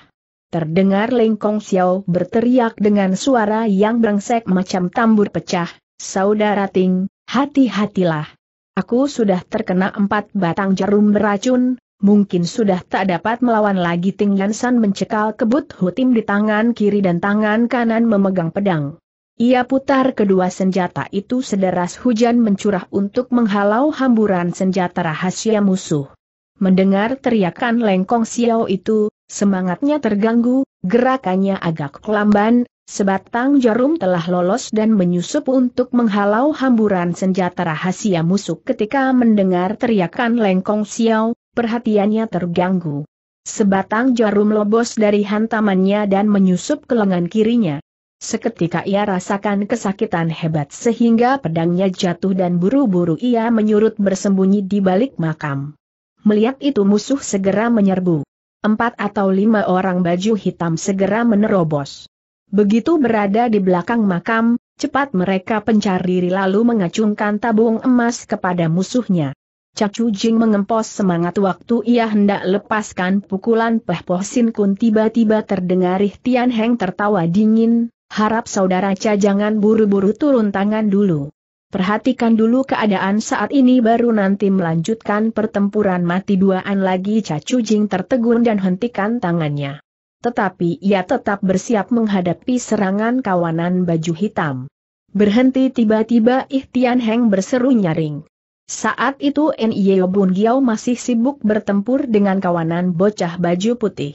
Terdengar Lengkong Xiao berteriak dengan suara yang brengsek macam tambur pecah, Saudara Ting, hati-hatilah. Aku sudah terkena empat batang jarum beracun, mungkin sudah tak dapat melawan lagi Ting Yansan mencekal kebut hutim di tangan kiri dan tangan kanan memegang pedang. Ia putar kedua senjata itu sederas hujan mencurah untuk menghalau hamburan senjata rahasia musuh. Mendengar teriakan lengkong Xiao itu, semangatnya terganggu, gerakannya agak lamban, sebatang jarum telah lolos dan menyusup untuk menghalau hamburan senjata rahasia musuh ketika mendengar teriakan lengkong Xiao, perhatiannya terganggu. Sebatang jarum lobos dari hantamannya dan menyusup ke lengan kirinya. Seketika ia rasakan kesakitan hebat sehingga pedangnya jatuh dan buru-buru ia menyurut bersembunyi di balik makam. Melihat itu musuh segera menyerbu. Empat atau lima orang baju hitam segera menerobos. Begitu berada di belakang makam, cepat mereka pencar diri lalu mengacungkan tabung emas kepada musuhnya. Cacu Jing mengempos semangat waktu ia hendak lepaskan pukulan Peh Poh Kun tiba-tiba terdengar Tian Heng tertawa dingin, Harap saudara Cha jangan buru-buru turun tangan dulu. Perhatikan dulu keadaan saat ini baru nanti melanjutkan pertempuran mati duaan lagi Cha Cujing tertegun dan hentikan tangannya. Tetapi ia tetap bersiap menghadapi serangan kawanan baju hitam. Berhenti tiba-tiba Ihtian Heng berseru nyaring. Saat itu N.I.O. Bun Giao masih sibuk bertempur dengan kawanan bocah baju putih.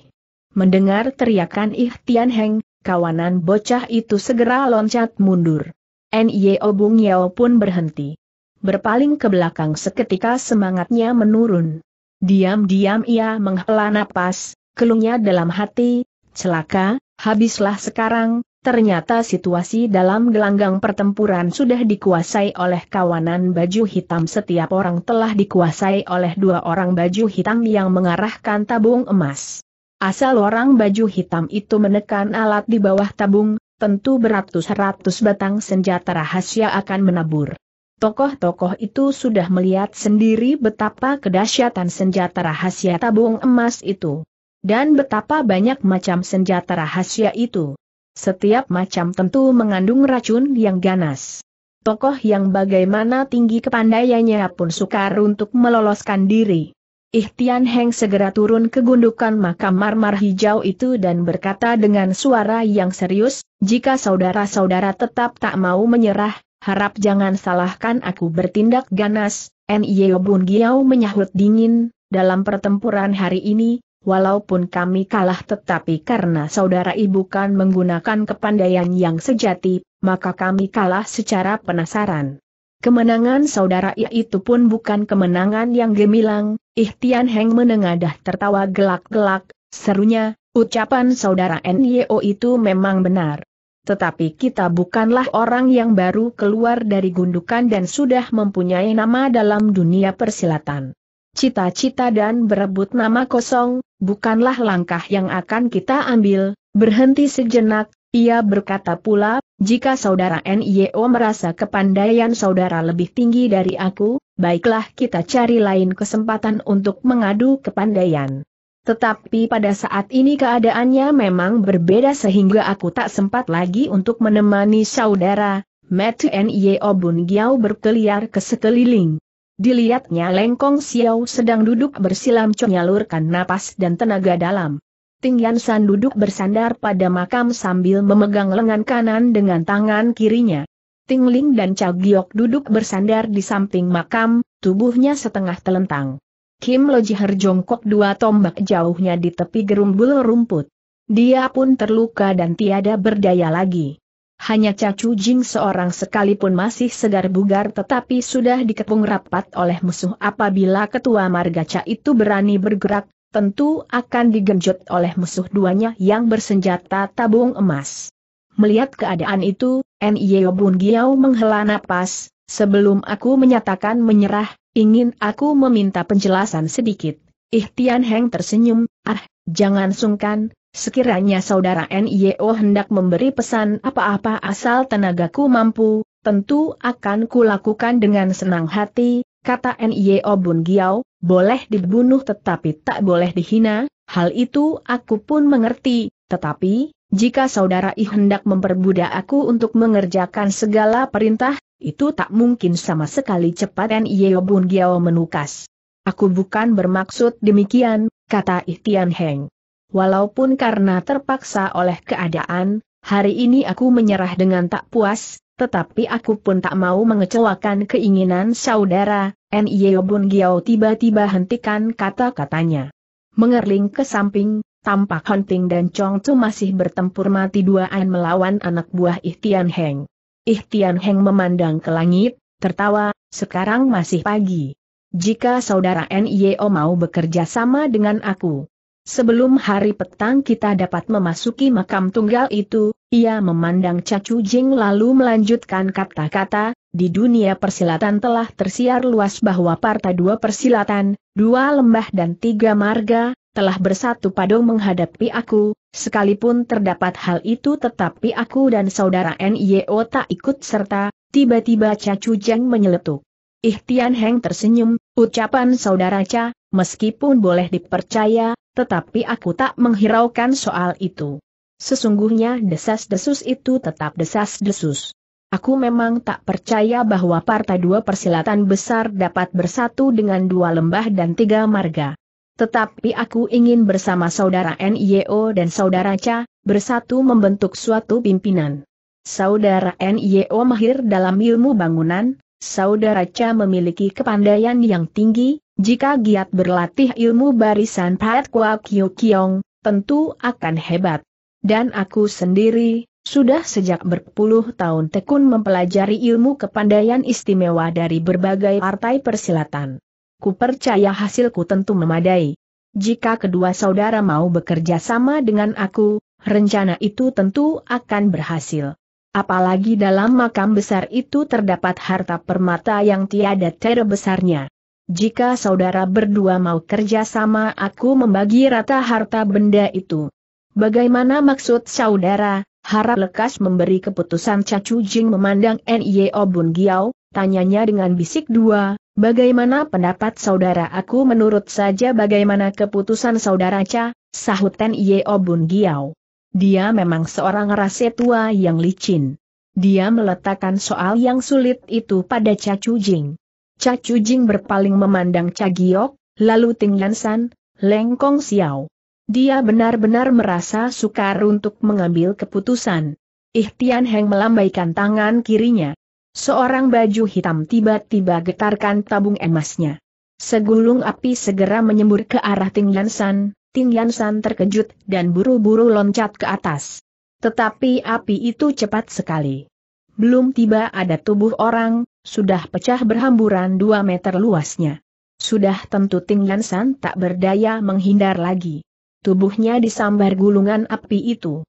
Mendengar teriakan Ihtian Heng, kawanan bocah itu segera loncat mundur. N.Y.O. Bung Yao pun berhenti. Berpaling ke belakang seketika semangatnya menurun. Diam-diam ia menghela napas, keluhnya dalam hati, celaka, habislah sekarang, ternyata situasi dalam gelanggang pertempuran sudah dikuasai oleh kawanan baju hitam setiap orang telah dikuasai oleh dua orang baju hitam yang mengarahkan tabung emas. Asal orang baju hitam itu menekan alat di bawah tabung, tentu beratus-ratus batang senjata rahasia akan menabur. Tokoh-tokoh itu sudah melihat sendiri betapa kedahsyatan senjata rahasia tabung emas itu. Dan betapa banyak macam senjata rahasia itu. Setiap macam tentu mengandung racun yang ganas. Tokoh yang bagaimana tinggi kepandaiannya pun sukar untuk meloloskan diri. Ihtian Heng segera turun ke gundukan makam marmar hijau itu dan berkata dengan suara yang serius, jika saudara-saudara tetap tak mau menyerah, harap jangan salahkan aku bertindak ganas, N.I.O. Bun Giau menyahut dingin, dalam pertempuran hari ini, walaupun kami kalah tetapi karena saudara ibu kan menggunakan kepandaian yang sejati, maka kami kalah secara penasaran. Kemenangan saudara I itu pun bukan kemenangan yang gemilang, Ihtian Heng menengadah tertawa gelak-gelak, serunya, ucapan saudara NYO itu memang benar. Tetapi kita bukanlah orang yang baru keluar dari gundukan dan sudah mempunyai nama dalam dunia persilatan. Cita-cita dan berebut nama kosong, bukanlah langkah yang akan kita ambil, berhenti sejenak, ia berkata pula, jika saudara NIO merasa kepandaian saudara lebih tinggi dari aku, baiklah kita cari lain kesempatan untuk mengadu kepandaian. Tetapi pada saat ini keadaannya memang berbeda sehingga aku tak sempat lagi untuk menemani saudara, Matthew N.Y.O. Bun Giao berkeliar ke sekeliling. Dilihatnya Lengkong Xiao sedang duduk bersilam menyalurkan napas dan tenaga dalam. Yan San duduk bersandar pada makam sambil memegang lengan kanan dengan tangan kirinya. Tingling dan Giok duduk bersandar di samping makam, tubuhnya setengah telentang. Kim Lojihar jongkok dua tombak jauhnya di tepi gerumbul rumput. Dia pun terluka dan tiada berdaya lagi. Hanya Cacu Jing seorang sekalipun masih segar bugar tetapi sudah dikepung rapat oleh musuh apabila ketua Marga Margaca itu berani bergerak, tentu akan digenjot oleh musuh duanya yang bersenjata tabung emas. Melihat keadaan itu, Nio e Bun Giau menghela napas, sebelum aku menyatakan menyerah, ingin aku meminta penjelasan sedikit. Ihtian Heng tersenyum, ah, jangan sungkan, sekiranya saudara Nio e oh hendak memberi pesan apa-apa asal tenagaku mampu, tentu akan kulakukan dengan senang hati, kata Nio e oh Bun Giau, boleh dibunuh tetapi tak boleh dihina, hal itu aku pun mengerti, tetapi, jika saudara I hendak memperbudak aku untuk mengerjakan segala perintah, itu tak mungkin sama sekali cepat dan Yeobun Giao menukas. Aku bukan bermaksud demikian, kata Ihtian Heng. Walaupun karena terpaksa oleh keadaan, hari ini aku menyerah dengan tak puas, tetapi aku pun tak mau mengecewakan keinginan saudara, N.I.O. Bun Giao tiba-tiba hentikan kata-katanya. Mengerling ke samping, tampak hunting dan Chong Tu masih bertempur mati duaan melawan anak buah Ihtian Heng. Ihtian Heng memandang ke langit, tertawa, sekarang masih pagi. Jika saudara NIO mau bekerja sama dengan aku, sebelum hari petang kita dapat memasuki makam tunggal itu, ia memandang Cacu Jing lalu melanjutkan kata-kata, di dunia persilatan telah tersiar luas bahwa Partai Dua Persilatan, Dua Lembah dan Tiga Marga, telah bersatu padu menghadapi aku, sekalipun terdapat hal itu tetapi aku dan saudara NIO tak ikut serta, tiba-tiba Cha Jeng menyeletuk. Ihtian Heng tersenyum, ucapan saudara Cha, meskipun boleh dipercaya, tetapi aku tak menghiraukan soal itu. Sesungguhnya desas-desus itu tetap desas-desus. Aku memang tak percaya bahwa partai dua persilatan besar dapat bersatu dengan dua lembah dan tiga marga. Tetapi aku ingin bersama saudara NIO dan saudara Cha, bersatu membentuk suatu pimpinan. Saudara NIO mahir dalam ilmu bangunan, saudara Cha memiliki kepandaian yang tinggi, jika giat berlatih ilmu barisan Pat Kwa Kyo Kiong, tentu akan hebat. Dan aku sendiri, sudah sejak berpuluh tahun tekun mempelajari ilmu kepandaian istimewa dari berbagai partai persilatan ku percaya hasilku tentu memadai. Jika kedua saudara mau bekerja sama dengan aku, rencana itu tentu akan berhasil. Apalagi dalam makam besar itu terdapat harta permata yang tiada tera besarnya. Jika saudara berdua mau kerja sama aku membagi rata harta benda itu. Bagaimana maksud saudara, harap lekas memberi keputusan Cacu Jing memandang N.Y.O. Bun Giao, tanyanya dengan bisik dua, Bagaimana pendapat saudara aku menurut saja bagaimana keputusan saudara Cha, sahut Ten Yeo Bun Giao. Dia memang seorang rase tua yang licin. Dia meletakkan soal yang sulit itu pada Cha Jing. Cha Jing berpaling memandang Cha Giok, lalu Ting San, Leng Kong Xiao. Dia benar-benar merasa sukar untuk mengambil keputusan. Ihtian Heng melambaikan tangan kirinya. Seorang baju hitam tiba-tiba getarkan tabung emasnya. Segulung api segera menyembur ke arah Ting Yansan, Ting Yansan terkejut dan buru-buru loncat ke atas. Tetapi api itu cepat sekali. Belum tiba ada tubuh orang, sudah pecah berhamburan 2 meter luasnya. Sudah tentu Ting Yansan tak berdaya menghindar lagi. Tubuhnya disambar gulungan api itu.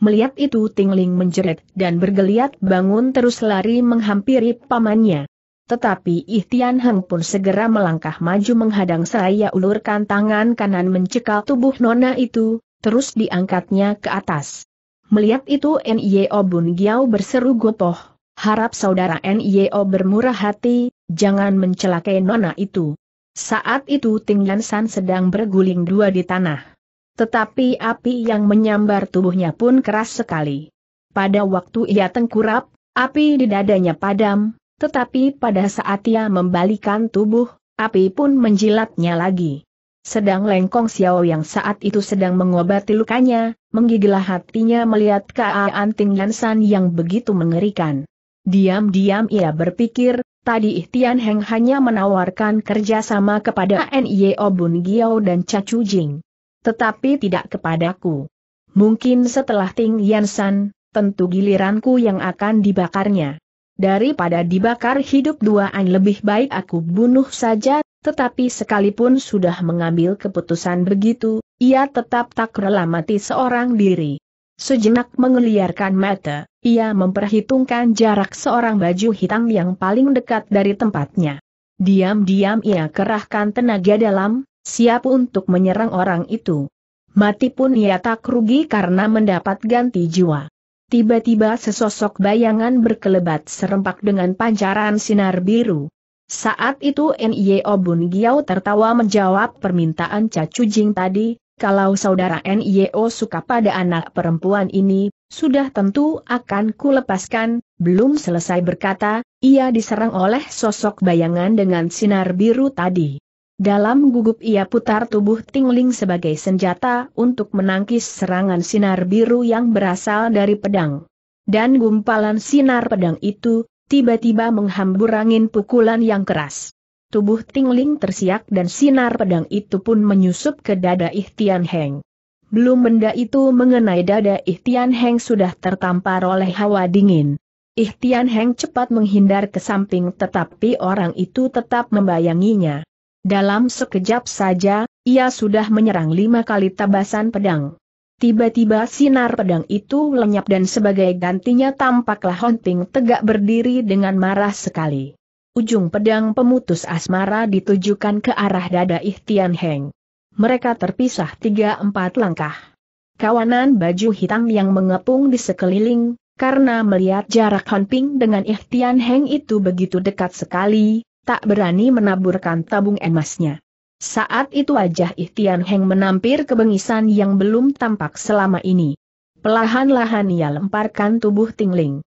Melihat itu Tingling menjerit dan bergeliat bangun terus lari menghampiri pamannya. Tetapi Ihtian Heng pun segera melangkah maju menghadang seraya ulurkan tangan kanan mencekal tubuh nona itu, terus diangkatnya ke atas. Melihat itu N.I.O. Bun Giao berseru gopoh, harap saudara N.I.O. bermurah hati, jangan mencelakai nona itu. Saat itu Ting San sedang berguling dua di tanah. Tetapi api yang menyambar tubuhnya pun keras sekali. Pada waktu ia tengkurap, api di dadanya padam, tetapi pada saat ia membalikan tubuh, api pun menjilatnya lagi. Sedang Lengkong Xiao yang saat itu sedang mengobati lukanya, menggigilah hatinya melihat keaan Ting Yansan yang begitu mengerikan. Diam-diam ia berpikir, tadi Ihtian Heng hanya menawarkan kerjasama kepada NIO Obun Giao dan Cacu Jing tetapi tidak kepadaku. Mungkin setelah Ting Yansan, tentu giliranku yang akan dibakarnya. Daripada dibakar hidup dua duaan lebih baik aku bunuh saja, tetapi sekalipun sudah mengambil keputusan begitu, ia tetap tak rela mati seorang diri. Sejenak mengeliarkan mata, ia memperhitungkan jarak seorang baju hitam yang paling dekat dari tempatnya. Diam-diam ia kerahkan tenaga dalam, siap untuk menyerang orang itu. Mati pun ia tak rugi karena mendapat ganti jiwa. Tiba-tiba sesosok bayangan berkelebat serempak dengan pancaran sinar biru. Saat itu N.I.O. Bun Giau tertawa menjawab permintaan Cacu Jing tadi, kalau saudara N.I.O. suka pada anak perempuan ini, sudah tentu akan kulepaskan, belum selesai berkata, ia diserang oleh sosok bayangan dengan sinar biru tadi. Dalam gugup ia putar tubuh Tingling sebagai senjata untuk menangkis serangan sinar biru yang berasal dari pedang. Dan gumpalan sinar pedang itu, tiba-tiba menghambur angin pukulan yang keras. Tubuh Tingling tersiak dan sinar pedang itu pun menyusup ke dada Ihtian Heng. Belum benda itu mengenai dada Ihtian Heng sudah tertampar oleh hawa dingin. Ihtian Heng cepat menghindar ke samping tetapi orang itu tetap membayanginya. Dalam sekejap saja, ia sudah menyerang lima kali tabasan pedang. Tiba-tiba sinar pedang itu lenyap dan sebagai gantinya tampaklah Hunting tegak berdiri dengan marah sekali. Ujung pedang pemutus asmara ditujukan ke arah dada Ihtian Heng. Mereka terpisah tiga empat langkah. Kawanan baju hitam yang mengepung di sekeliling, karena melihat jarak Hunting dengan Ihtian Heng itu begitu dekat sekali, tak berani menaburkan tabung emasnya. Saat itu wajah Ihtian Heng menampir kebengisan yang belum tampak selama ini. Pelahan-lahan ia lemparkan tubuh Tingling.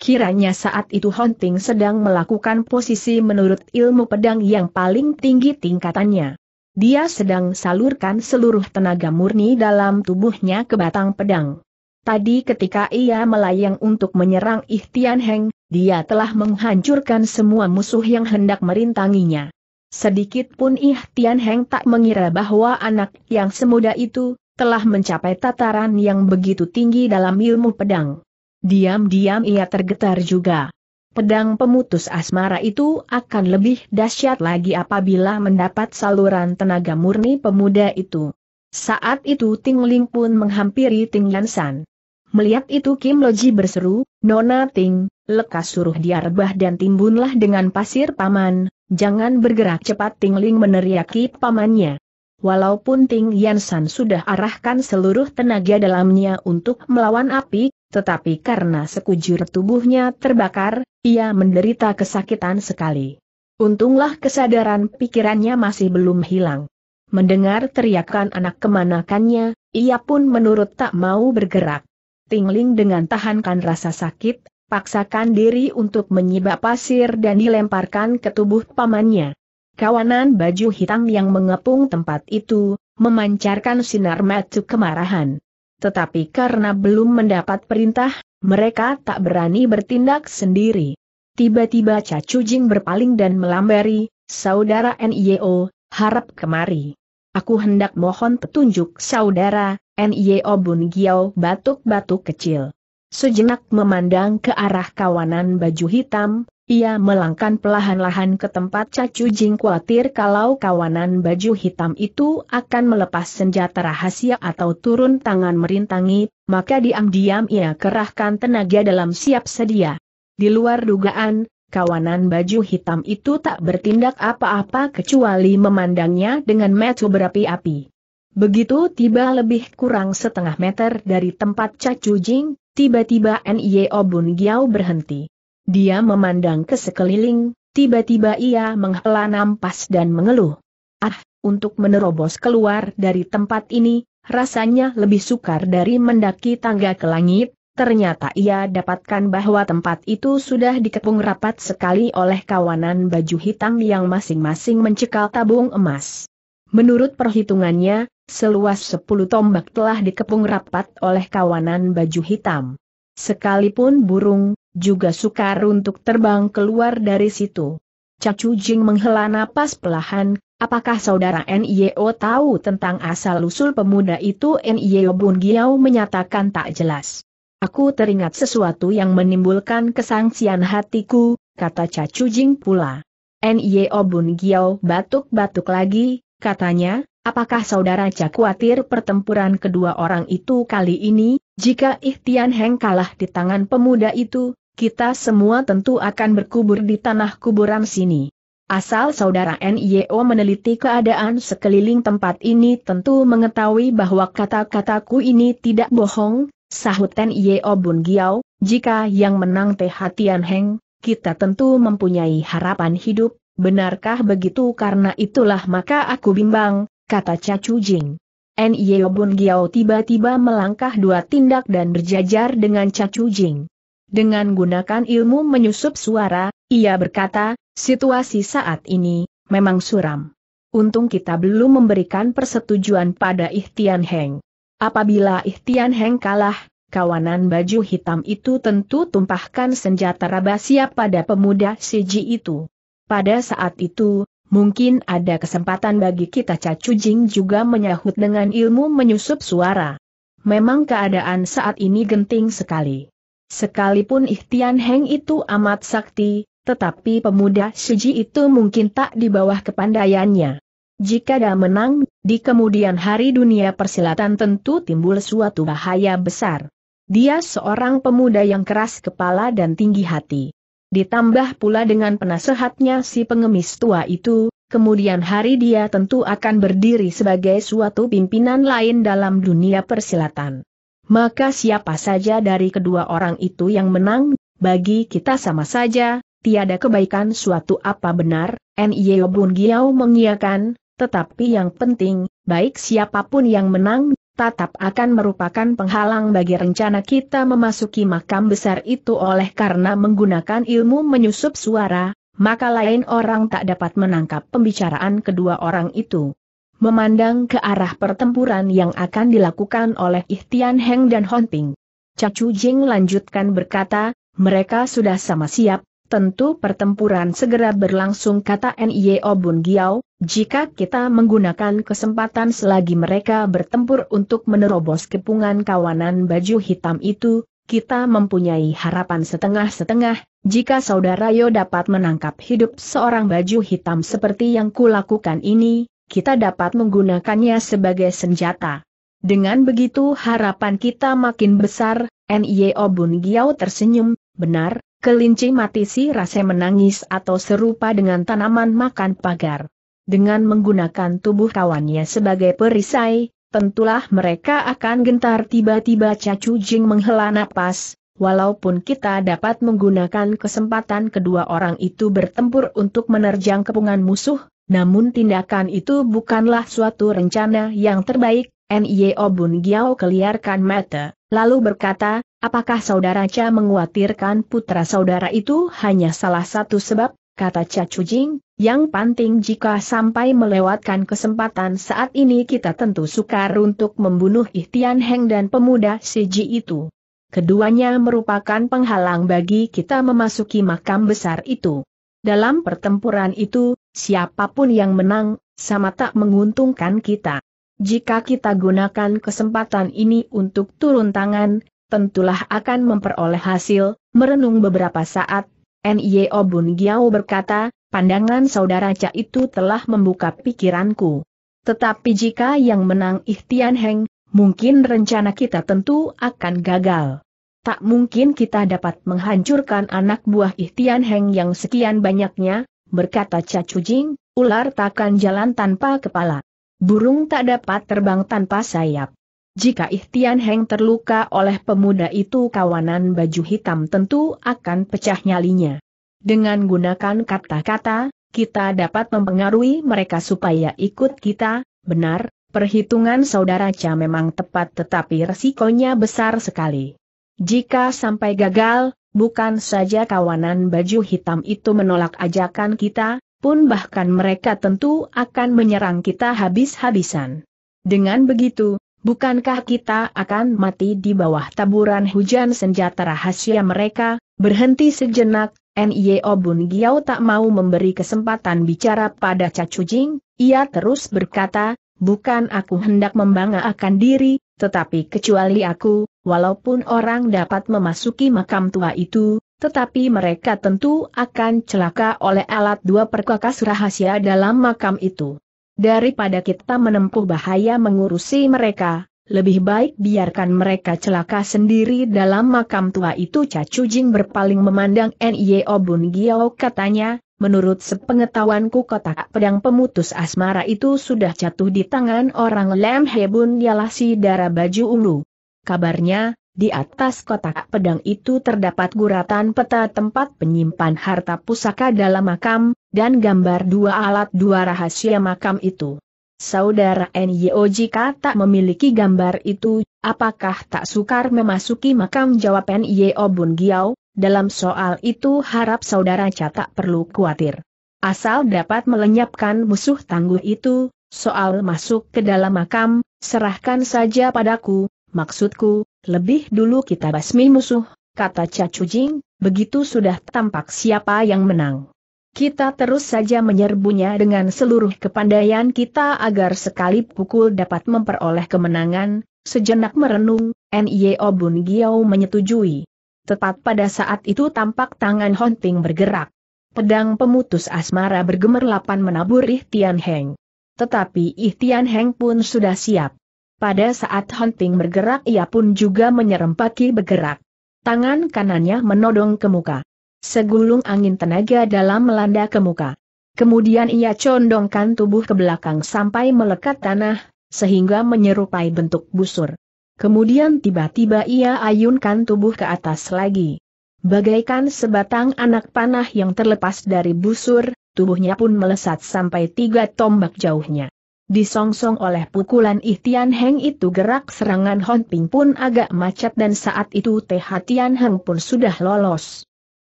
Kiranya saat itu Ting sedang melakukan posisi menurut ilmu pedang yang paling tinggi tingkatannya. Dia sedang salurkan seluruh tenaga murni dalam tubuhnya ke batang pedang. Tadi ketika ia melayang untuk menyerang Ihtian Heng, dia telah menghancurkan semua musuh yang hendak merintanginya. Sedikitpun pun Ihtian Heng tak mengira bahwa anak yang semuda itu, telah mencapai tataran yang begitu tinggi dalam ilmu pedang. Diam-diam ia tergetar juga. Pedang pemutus asmara itu akan lebih dahsyat lagi apabila mendapat saluran tenaga murni pemuda itu. Saat itu Ting Ling pun menghampiri Ting Yansan. Melihat itu Kim Loji berseru, Nona Ting, lekas suruh dia rebah dan timbunlah dengan pasir paman, jangan bergerak cepat Ting Ling meneriaki pamannya. Walaupun Ting Yansan sudah arahkan seluruh tenaga dalamnya untuk melawan api, tetapi karena sekujur tubuhnya terbakar, ia menderita kesakitan sekali. Untunglah kesadaran pikirannya masih belum hilang. Mendengar teriakan anak kemanakannya, ia pun menurut tak mau bergerak. Tingling dengan tahankan rasa sakit, paksakan diri untuk menyibak pasir dan dilemparkan ke tubuh pamannya. Kawanan baju hitam yang mengepung tempat itu, memancarkan sinar mata kemarahan. Tetapi karena belum mendapat perintah, mereka tak berani bertindak sendiri. Tiba-tiba Cacu Jing berpaling dan melambari, Saudara NIO, harap kemari. Aku hendak mohon petunjuk saudara, NIO e Bun giao batuk-batuk kecil. Sejenak memandang ke arah kawanan baju hitam, ia melangkan pelahan-lahan ke tempat Cacu Jing khawatir kalau kawanan baju hitam itu akan melepas senjata rahasia atau turun tangan merintangi, maka diam-diam ia kerahkan tenaga dalam siap sedia. Di luar dugaan, kawanan baju hitam itu tak bertindak apa-apa kecuali memandangnya dengan metu berapi-api. Begitu tiba lebih kurang setengah meter dari tempat Cacu Jing, tiba-tiba Nye Obun Giao berhenti. Dia memandang ke sekeliling, tiba-tiba ia menghela nampas dan mengeluh. Ah, untuk menerobos keluar dari tempat ini, rasanya lebih sukar dari mendaki tangga ke langit, ternyata ia dapatkan bahwa tempat itu sudah dikepung rapat sekali oleh kawanan baju hitam yang masing-masing mencekal tabung emas. Menurut perhitungannya, Seluas sepuluh tombak telah dikepung rapat oleh kawanan baju hitam. Sekalipun burung, juga sukar untuk terbang keluar dari situ. Cacu Jing menghela napas pelahan, apakah saudara NIO tahu tentang asal-usul pemuda itu NIO Bun Giau menyatakan tak jelas. Aku teringat sesuatu yang menimbulkan kesangsian hatiku, kata Cacu Jing pula. NIO Bun Giau batuk-batuk lagi, katanya, Apakah saudara Cha khawatir pertempuran kedua orang itu kali ini, jika Ihtian Heng kalah di tangan pemuda itu, kita semua tentu akan berkubur di tanah kuburan sini. Asal saudara NIO meneliti keadaan sekeliling tempat ini tentu mengetahui bahwa kata-kataku ini tidak bohong, sahut NIO Bun Giau, jika yang menang Teh Hatian Heng, kita tentu mempunyai harapan hidup, benarkah begitu karena itulah maka aku bimbang, kata Cacu Jing. Nio Bun Giao tiba-tiba melangkah dua tindak dan berjajar dengan Cacu Jing. Dengan gunakan ilmu menyusup suara, ia berkata, situasi saat ini, memang suram. Untung kita belum memberikan persetujuan pada Ihtian Heng. Apabila Ihtian Heng kalah, kawanan baju hitam itu tentu tumpahkan senjata rabasia pada pemuda Siji itu. Pada saat itu, mungkin ada kesempatan bagi kita Cacu Jing juga menyahut dengan ilmu menyusup suara. Memang keadaan saat ini genting sekali. Sekalipun ikhtian Heng itu amat sakti, tetapi pemuda Suji itu mungkin tak di bawah kepandaiannya. Jika dia menang, di kemudian hari dunia persilatan tentu timbul suatu bahaya besar. Dia seorang pemuda yang keras kepala dan tinggi hati. Ditambah pula dengan penasehatnya si pengemis tua itu, kemudian hari dia tentu akan berdiri sebagai suatu pimpinan lain dalam dunia persilatan. Maka siapa saja dari kedua orang itu yang menang, bagi kita sama saja, tiada kebaikan suatu apa benar, N.Y. Bun Giau mengiakan, tetapi yang penting, baik siapapun yang menang, tatap akan merupakan penghalang bagi rencana kita memasuki makam besar itu oleh karena menggunakan ilmu menyusup suara, maka lain orang tak dapat menangkap pembicaraan kedua orang itu. Memandang ke arah pertempuran yang akan dilakukan oleh Ihtian Heng dan Honting, Ping. Cacu Jing lanjutkan berkata, mereka sudah sama siap, tentu pertempuran segera berlangsung kata N.I.O. Bun Giao, jika kita menggunakan kesempatan selagi mereka bertempur untuk menerobos kepungan kawanan baju hitam itu, kita mempunyai harapan setengah-setengah, jika saudara Yo dapat menangkap hidup seorang baju hitam seperti yang kulakukan ini, kita dapat menggunakannya sebagai senjata. Dengan begitu harapan kita makin besar, N.I.O. Bun Giao tersenyum, benar, Kelinci mati si rase menangis atau serupa dengan tanaman makan pagar. Dengan menggunakan tubuh kawannya sebagai perisai, tentulah mereka akan gentar tiba-tiba Cacu Jing menghela napas, walaupun kita dapat menggunakan kesempatan kedua orang itu bertempur untuk menerjang kepungan musuh, namun tindakan itu bukanlah suatu rencana yang terbaik, N.Y.O. Bun Giao keliarkan mata, lalu berkata, Apakah saudara Cha menguatirkan putra saudara itu hanya salah satu sebab, kata Cha Chujing, yang penting jika sampai melewatkan kesempatan saat ini kita tentu sukar untuk membunuh Ihtian Heng dan pemuda Seji itu. Keduanya merupakan penghalang bagi kita memasuki makam besar itu. Dalam pertempuran itu, siapapun yang menang, sama tak menguntungkan kita. Jika kita gunakan kesempatan ini untuk turun tangan, tentulah akan memperoleh hasil, merenung beberapa saat, N.I.O. Bun Giao berkata, pandangan saudara Cha itu telah membuka pikiranku. Tetapi jika yang menang Ihtian Heng, mungkin rencana kita tentu akan gagal. Tak mungkin kita dapat menghancurkan anak buah Ihtian Heng yang sekian banyaknya, berkata Cacu Jing, ular takkan jalan tanpa kepala. Burung tak dapat terbang tanpa sayap. Jika Ihtian Heng terluka oleh pemuda itu kawanan baju hitam tentu akan pecah nyalinya. Dengan gunakan kata-kata, kita dapat mempengaruhi mereka supaya ikut kita, benar, perhitungan saudara Cha memang tepat tetapi resikonya besar sekali. Jika sampai gagal, bukan saja kawanan baju hitam itu menolak ajakan kita, pun bahkan mereka tentu akan menyerang kita habis-habisan. Dengan begitu, Bukankah kita akan mati di bawah taburan hujan senjata rahasia mereka? Berhenti sejenak, Nio e Bun Giao tak mau memberi kesempatan bicara pada Cacu Jing, ia terus berkata, bukan aku hendak membanggakan diri, tetapi kecuali aku, walaupun orang dapat memasuki makam tua itu, tetapi mereka tentu akan celaka oleh alat dua perkakas rahasia dalam makam itu. Daripada kita menempuh bahaya mengurusi mereka, lebih baik biarkan mereka celaka sendiri dalam makam tua itu Cacu Jing berpaling memandang Nio e Bun Giao katanya, menurut sepengetahuanku kotak pedang pemutus asmara itu sudah jatuh di tangan orang Lem Hebun ialah si darah baju ungu. Kabarnya, di atas kotak pedang itu terdapat guratan peta tempat penyimpan harta pusaka dalam makam, dan gambar dua alat dua rahasia makam itu. Saudara Nyo jika tak memiliki gambar itu, apakah tak sukar memasuki makam jawab Nyo Bun Giau, dalam soal itu harap saudara catak perlu khawatir. Asal dapat melenyapkan musuh tangguh itu, soal masuk ke dalam makam, serahkan saja padaku, maksudku, lebih dulu kita basmi musuh, kata Cacujing, begitu sudah tampak siapa yang menang. Kita terus saja menyerbunya dengan seluruh kepandaian kita agar sekali pukul dapat memperoleh kemenangan, sejenak merenung, N.I.O. Bun Giau menyetujui. Tepat pada saat itu tampak tangan Honting bergerak. Pedang pemutus asmara bergemerlapan menabur Ih Tian Heng. Tetapi Ih Tian Heng pun sudah siap. Pada saat Honting bergerak ia pun juga menyerempaki bergerak. Tangan kanannya menodong ke muka. Segulung angin tenaga dalam melanda ke muka. Kemudian ia condongkan tubuh ke belakang sampai melekat tanah, sehingga menyerupai bentuk busur. Kemudian tiba-tiba ia ayunkan tubuh ke atas lagi. Bagaikan sebatang anak panah yang terlepas dari busur, tubuhnya pun melesat sampai tiga tombak jauhnya. Disongsong oleh pukulan Ihtian Heng itu gerak serangan Hon Ping pun agak macet dan saat itu Teh Hatian Heng pun sudah lolos.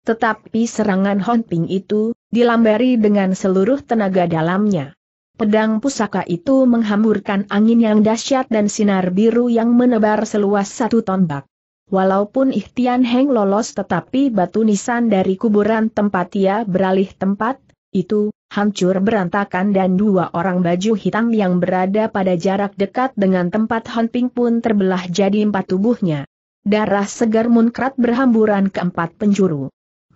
Tetapi serangan Honping itu, dilambari dengan seluruh tenaga dalamnya. Pedang pusaka itu menghamburkan angin yang dahsyat dan sinar biru yang menebar seluas satu tombak. Walaupun Ihtian Heng lolos tetapi batu nisan dari kuburan tempat ia beralih tempat, itu, hancur berantakan dan dua orang baju hitam yang berada pada jarak dekat dengan tempat Honping pun terbelah jadi empat tubuhnya. Darah segar munkrat berhamburan ke empat penjuru.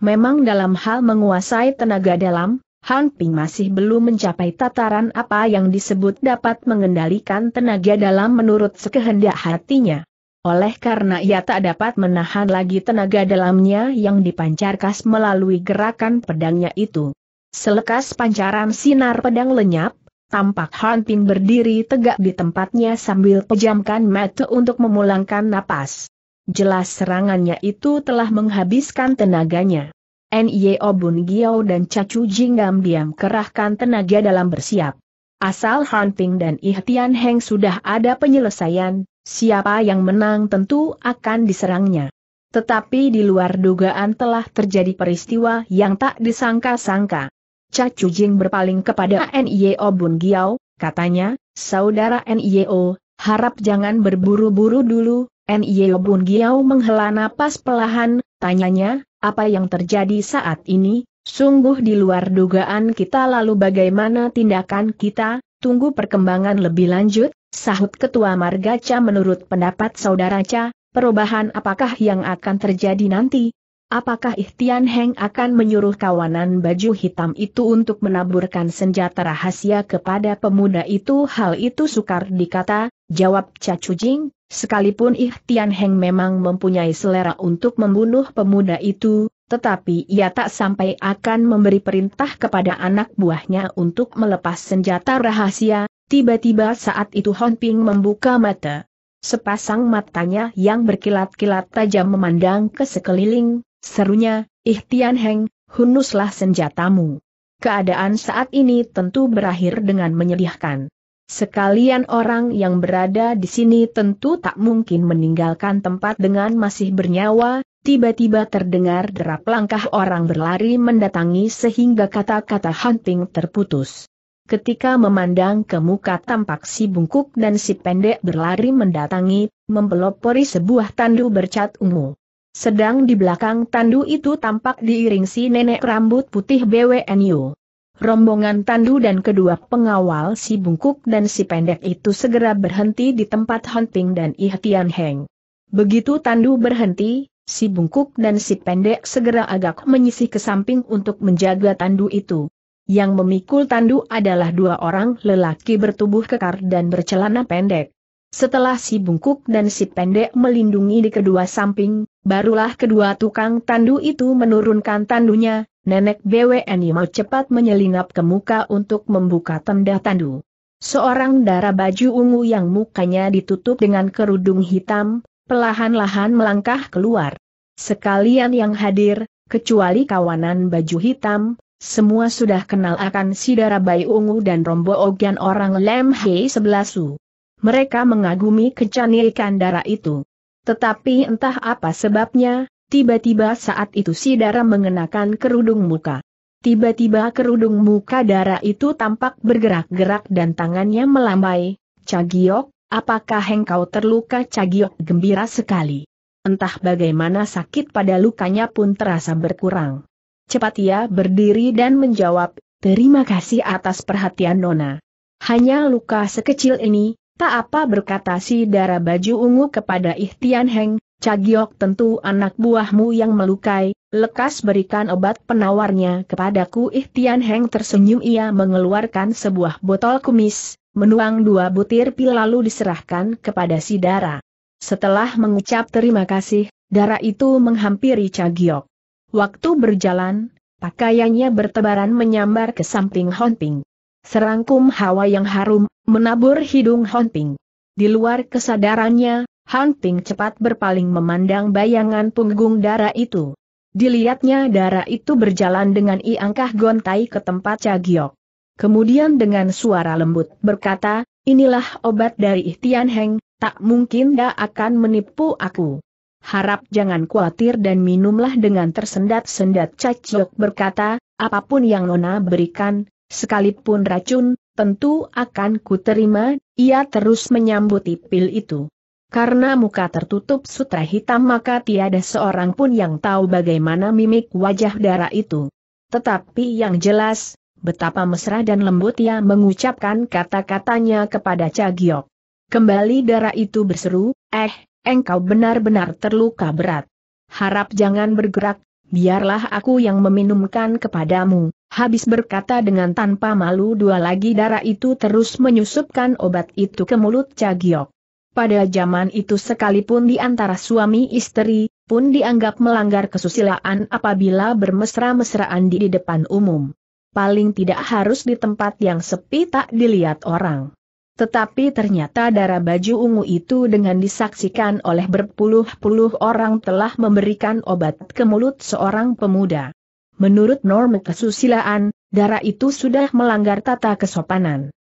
Memang dalam hal menguasai tenaga dalam, Han Ping masih belum mencapai tataran apa yang disebut dapat mengendalikan tenaga dalam menurut sekehendak hatinya. Oleh karena ia tak dapat menahan lagi tenaga dalamnya yang dipancarkan melalui gerakan pedangnya itu. Selekas pancaran sinar pedang lenyap, tampak Han Ping berdiri tegak di tempatnya sambil pejamkan mata untuk memulangkan napas. Jelas serangannya itu telah menghabiskan tenaganya. N.Y.O. Bun Giao dan Cacu Jinggam diam kerahkan tenaga dalam bersiap. Asal Hunting dan Ihtian Heng sudah ada penyelesaian, siapa yang menang tentu akan diserangnya. Tetapi di luar dugaan telah terjadi peristiwa yang tak disangka-sangka. Cacu Jing berpaling kepada N.Y.O. Bun Giao, katanya, Saudara N.Y.O., harap jangan berburu-buru dulu, N.Y. Bun Giao menghela napas pelahan, tanyanya, apa yang terjadi saat ini, sungguh di luar dugaan kita lalu bagaimana tindakan kita, tunggu perkembangan lebih lanjut, sahut Ketua Marga Cha menurut pendapat Saudara Cha, perubahan apakah yang akan terjadi nanti? Apakah Ihtian Heng akan menyuruh kawanan baju hitam itu untuk menaburkan senjata rahasia kepada pemuda itu? Hal itu sukar dikata, jawab Cha Chujing. Sekalipun Ih Heng memang mempunyai selera untuk membunuh pemuda itu, tetapi ia tak sampai akan memberi perintah kepada anak buahnya untuk melepas senjata rahasia, tiba-tiba saat itu Hon Ping membuka mata. Sepasang matanya yang berkilat-kilat tajam memandang ke sekeliling, serunya, Ih Heng, hunuslah senjatamu. Keadaan saat ini tentu berakhir dengan menyedihkan. Sekalian orang yang berada di sini tentu tak mungkin meninggalkan tempat dengan masih bernyawa, tiba-tiba terdengar derap langkah orang berlari mendatangi sehingga kata-kata hunting terputus. Ketika memandang ke muka tampak si bungkuk dan si pendek berlari mendatangi, mempelopori sebuah tandu bercat ungu. Sedang di belakang tandu itu tampak diiring si nenek rambut putih BWNU. Rombongan Tandu dan kedua pengawal si bungkuk dan si pendek itu segera berhenti di tempat Hunting dan Ihtian Heng. Begitu Tandu berhenti, si bungkuk dan si pendek segera agak menyisih ke samping untuk menjaga Tandu itu. Yang memikul Tandu adalah dua orang lelaki bertubuh kekar dan bercelana pendek. Setelah si bungkuk dan si pendek melindungi di kedua samping, barulah kedua tukang tandu itu menurunkan tandunya, Nenek BWNI mau cepat menyelinap ke muka untuk membuka tenda tandu. Seorang darah baju ungu yang mukanya ditutup dengan kerudung hitam, pelahan-lahan melangkah keluar. Sekalian yang hadir, kecuali kawanan baju hitam, semua sudah kenal akan si darah bayi ungu dan rombo ogan orang Lem Hei Sebelasu. Mereka mengagumi kecanikan darah itu. Tetapi entah apa sebabnya, Tiba-tiba saat itu si Dara mengenakan kerudung muka. Tiba-tiba kerudung muka darah itu tampak bergerak-gerak dan tangannya melambai. Cagiok, apakah engkau terluka? Cagiok gembira sekali. Entah bagaimana sakit pada lukanya pun terasa berkurang. Cepat ia berdiri dan menjawab, terima kasih atas perhatian Nona. Hanya luka sekecil ini, tak apa berkata si Dara baju ungu kepada Ihtian Heng, Cagiok tentu anak buahmu yang melukai, lekas berikan obat penawarnya kepadaku Ihtian Heng tersenyum ia mengeluarkan sebuah botol kumis, menuang dua butir pil lalu diserahkan kepada si Dara. Setelah mengucap terima kasih, Dara itu menghampiri Cagiok. Waktu berjalan, pakaiannya bertebaran menyambar ke samping Honping. Serangkum hawa yang harum, menabur hidung Honping. Di luar kesadarannya, Han Ping cepat berpaling memandang bayangan punggung darah itu. Dilihatnya darah itu berjalan dengan iangkah gontai ke tempat Cagiok. Kemudian dengan suara lembut berkata, inilah obat dari Ihtian Heng, tak mungkin dia akan menipu aku. Harap jangan khawatir dan minumlah dengan tersendat-sendat Cagiok berkata, apapun yang Nona berikan, sekalipun racun, tentu akan kuterima, ia terus menyambuti pil itu. Karena muka tertutup sutra hitam maka tiada seorang pun yang tahu bagaimana mimik wajah darah itu. Tetapi yang jelas, betapa mesra dan lembut ia mengucapkan kata-katanya kepada Cagiok. Kembali darah itu berseru, eh, engkau benar-benar terluka berat. Harap jangan bergerak, biarlah aku yang meminumkan kepadamu. Habis berkata dengan tanpa malu dua lagi darah itu terus menyusupkan obat itu ke mulut Cagiok. Pada zaman itu sekalipun di antara suami istri, pun dianggap melanggar kesusilaan apabila bermesra-mesraan di, depan umum. Paling tidak harus di tempat yang sepi tak dilihat orang. Tetapi ternyata darah baju ungu itu dengan disaksikan oleh berpuluh-puluh orang telah memberikan obat ke mulut seorang pemuda. Menurut norma kesusilaan, darah itu sudah melanggar tata kesopanan.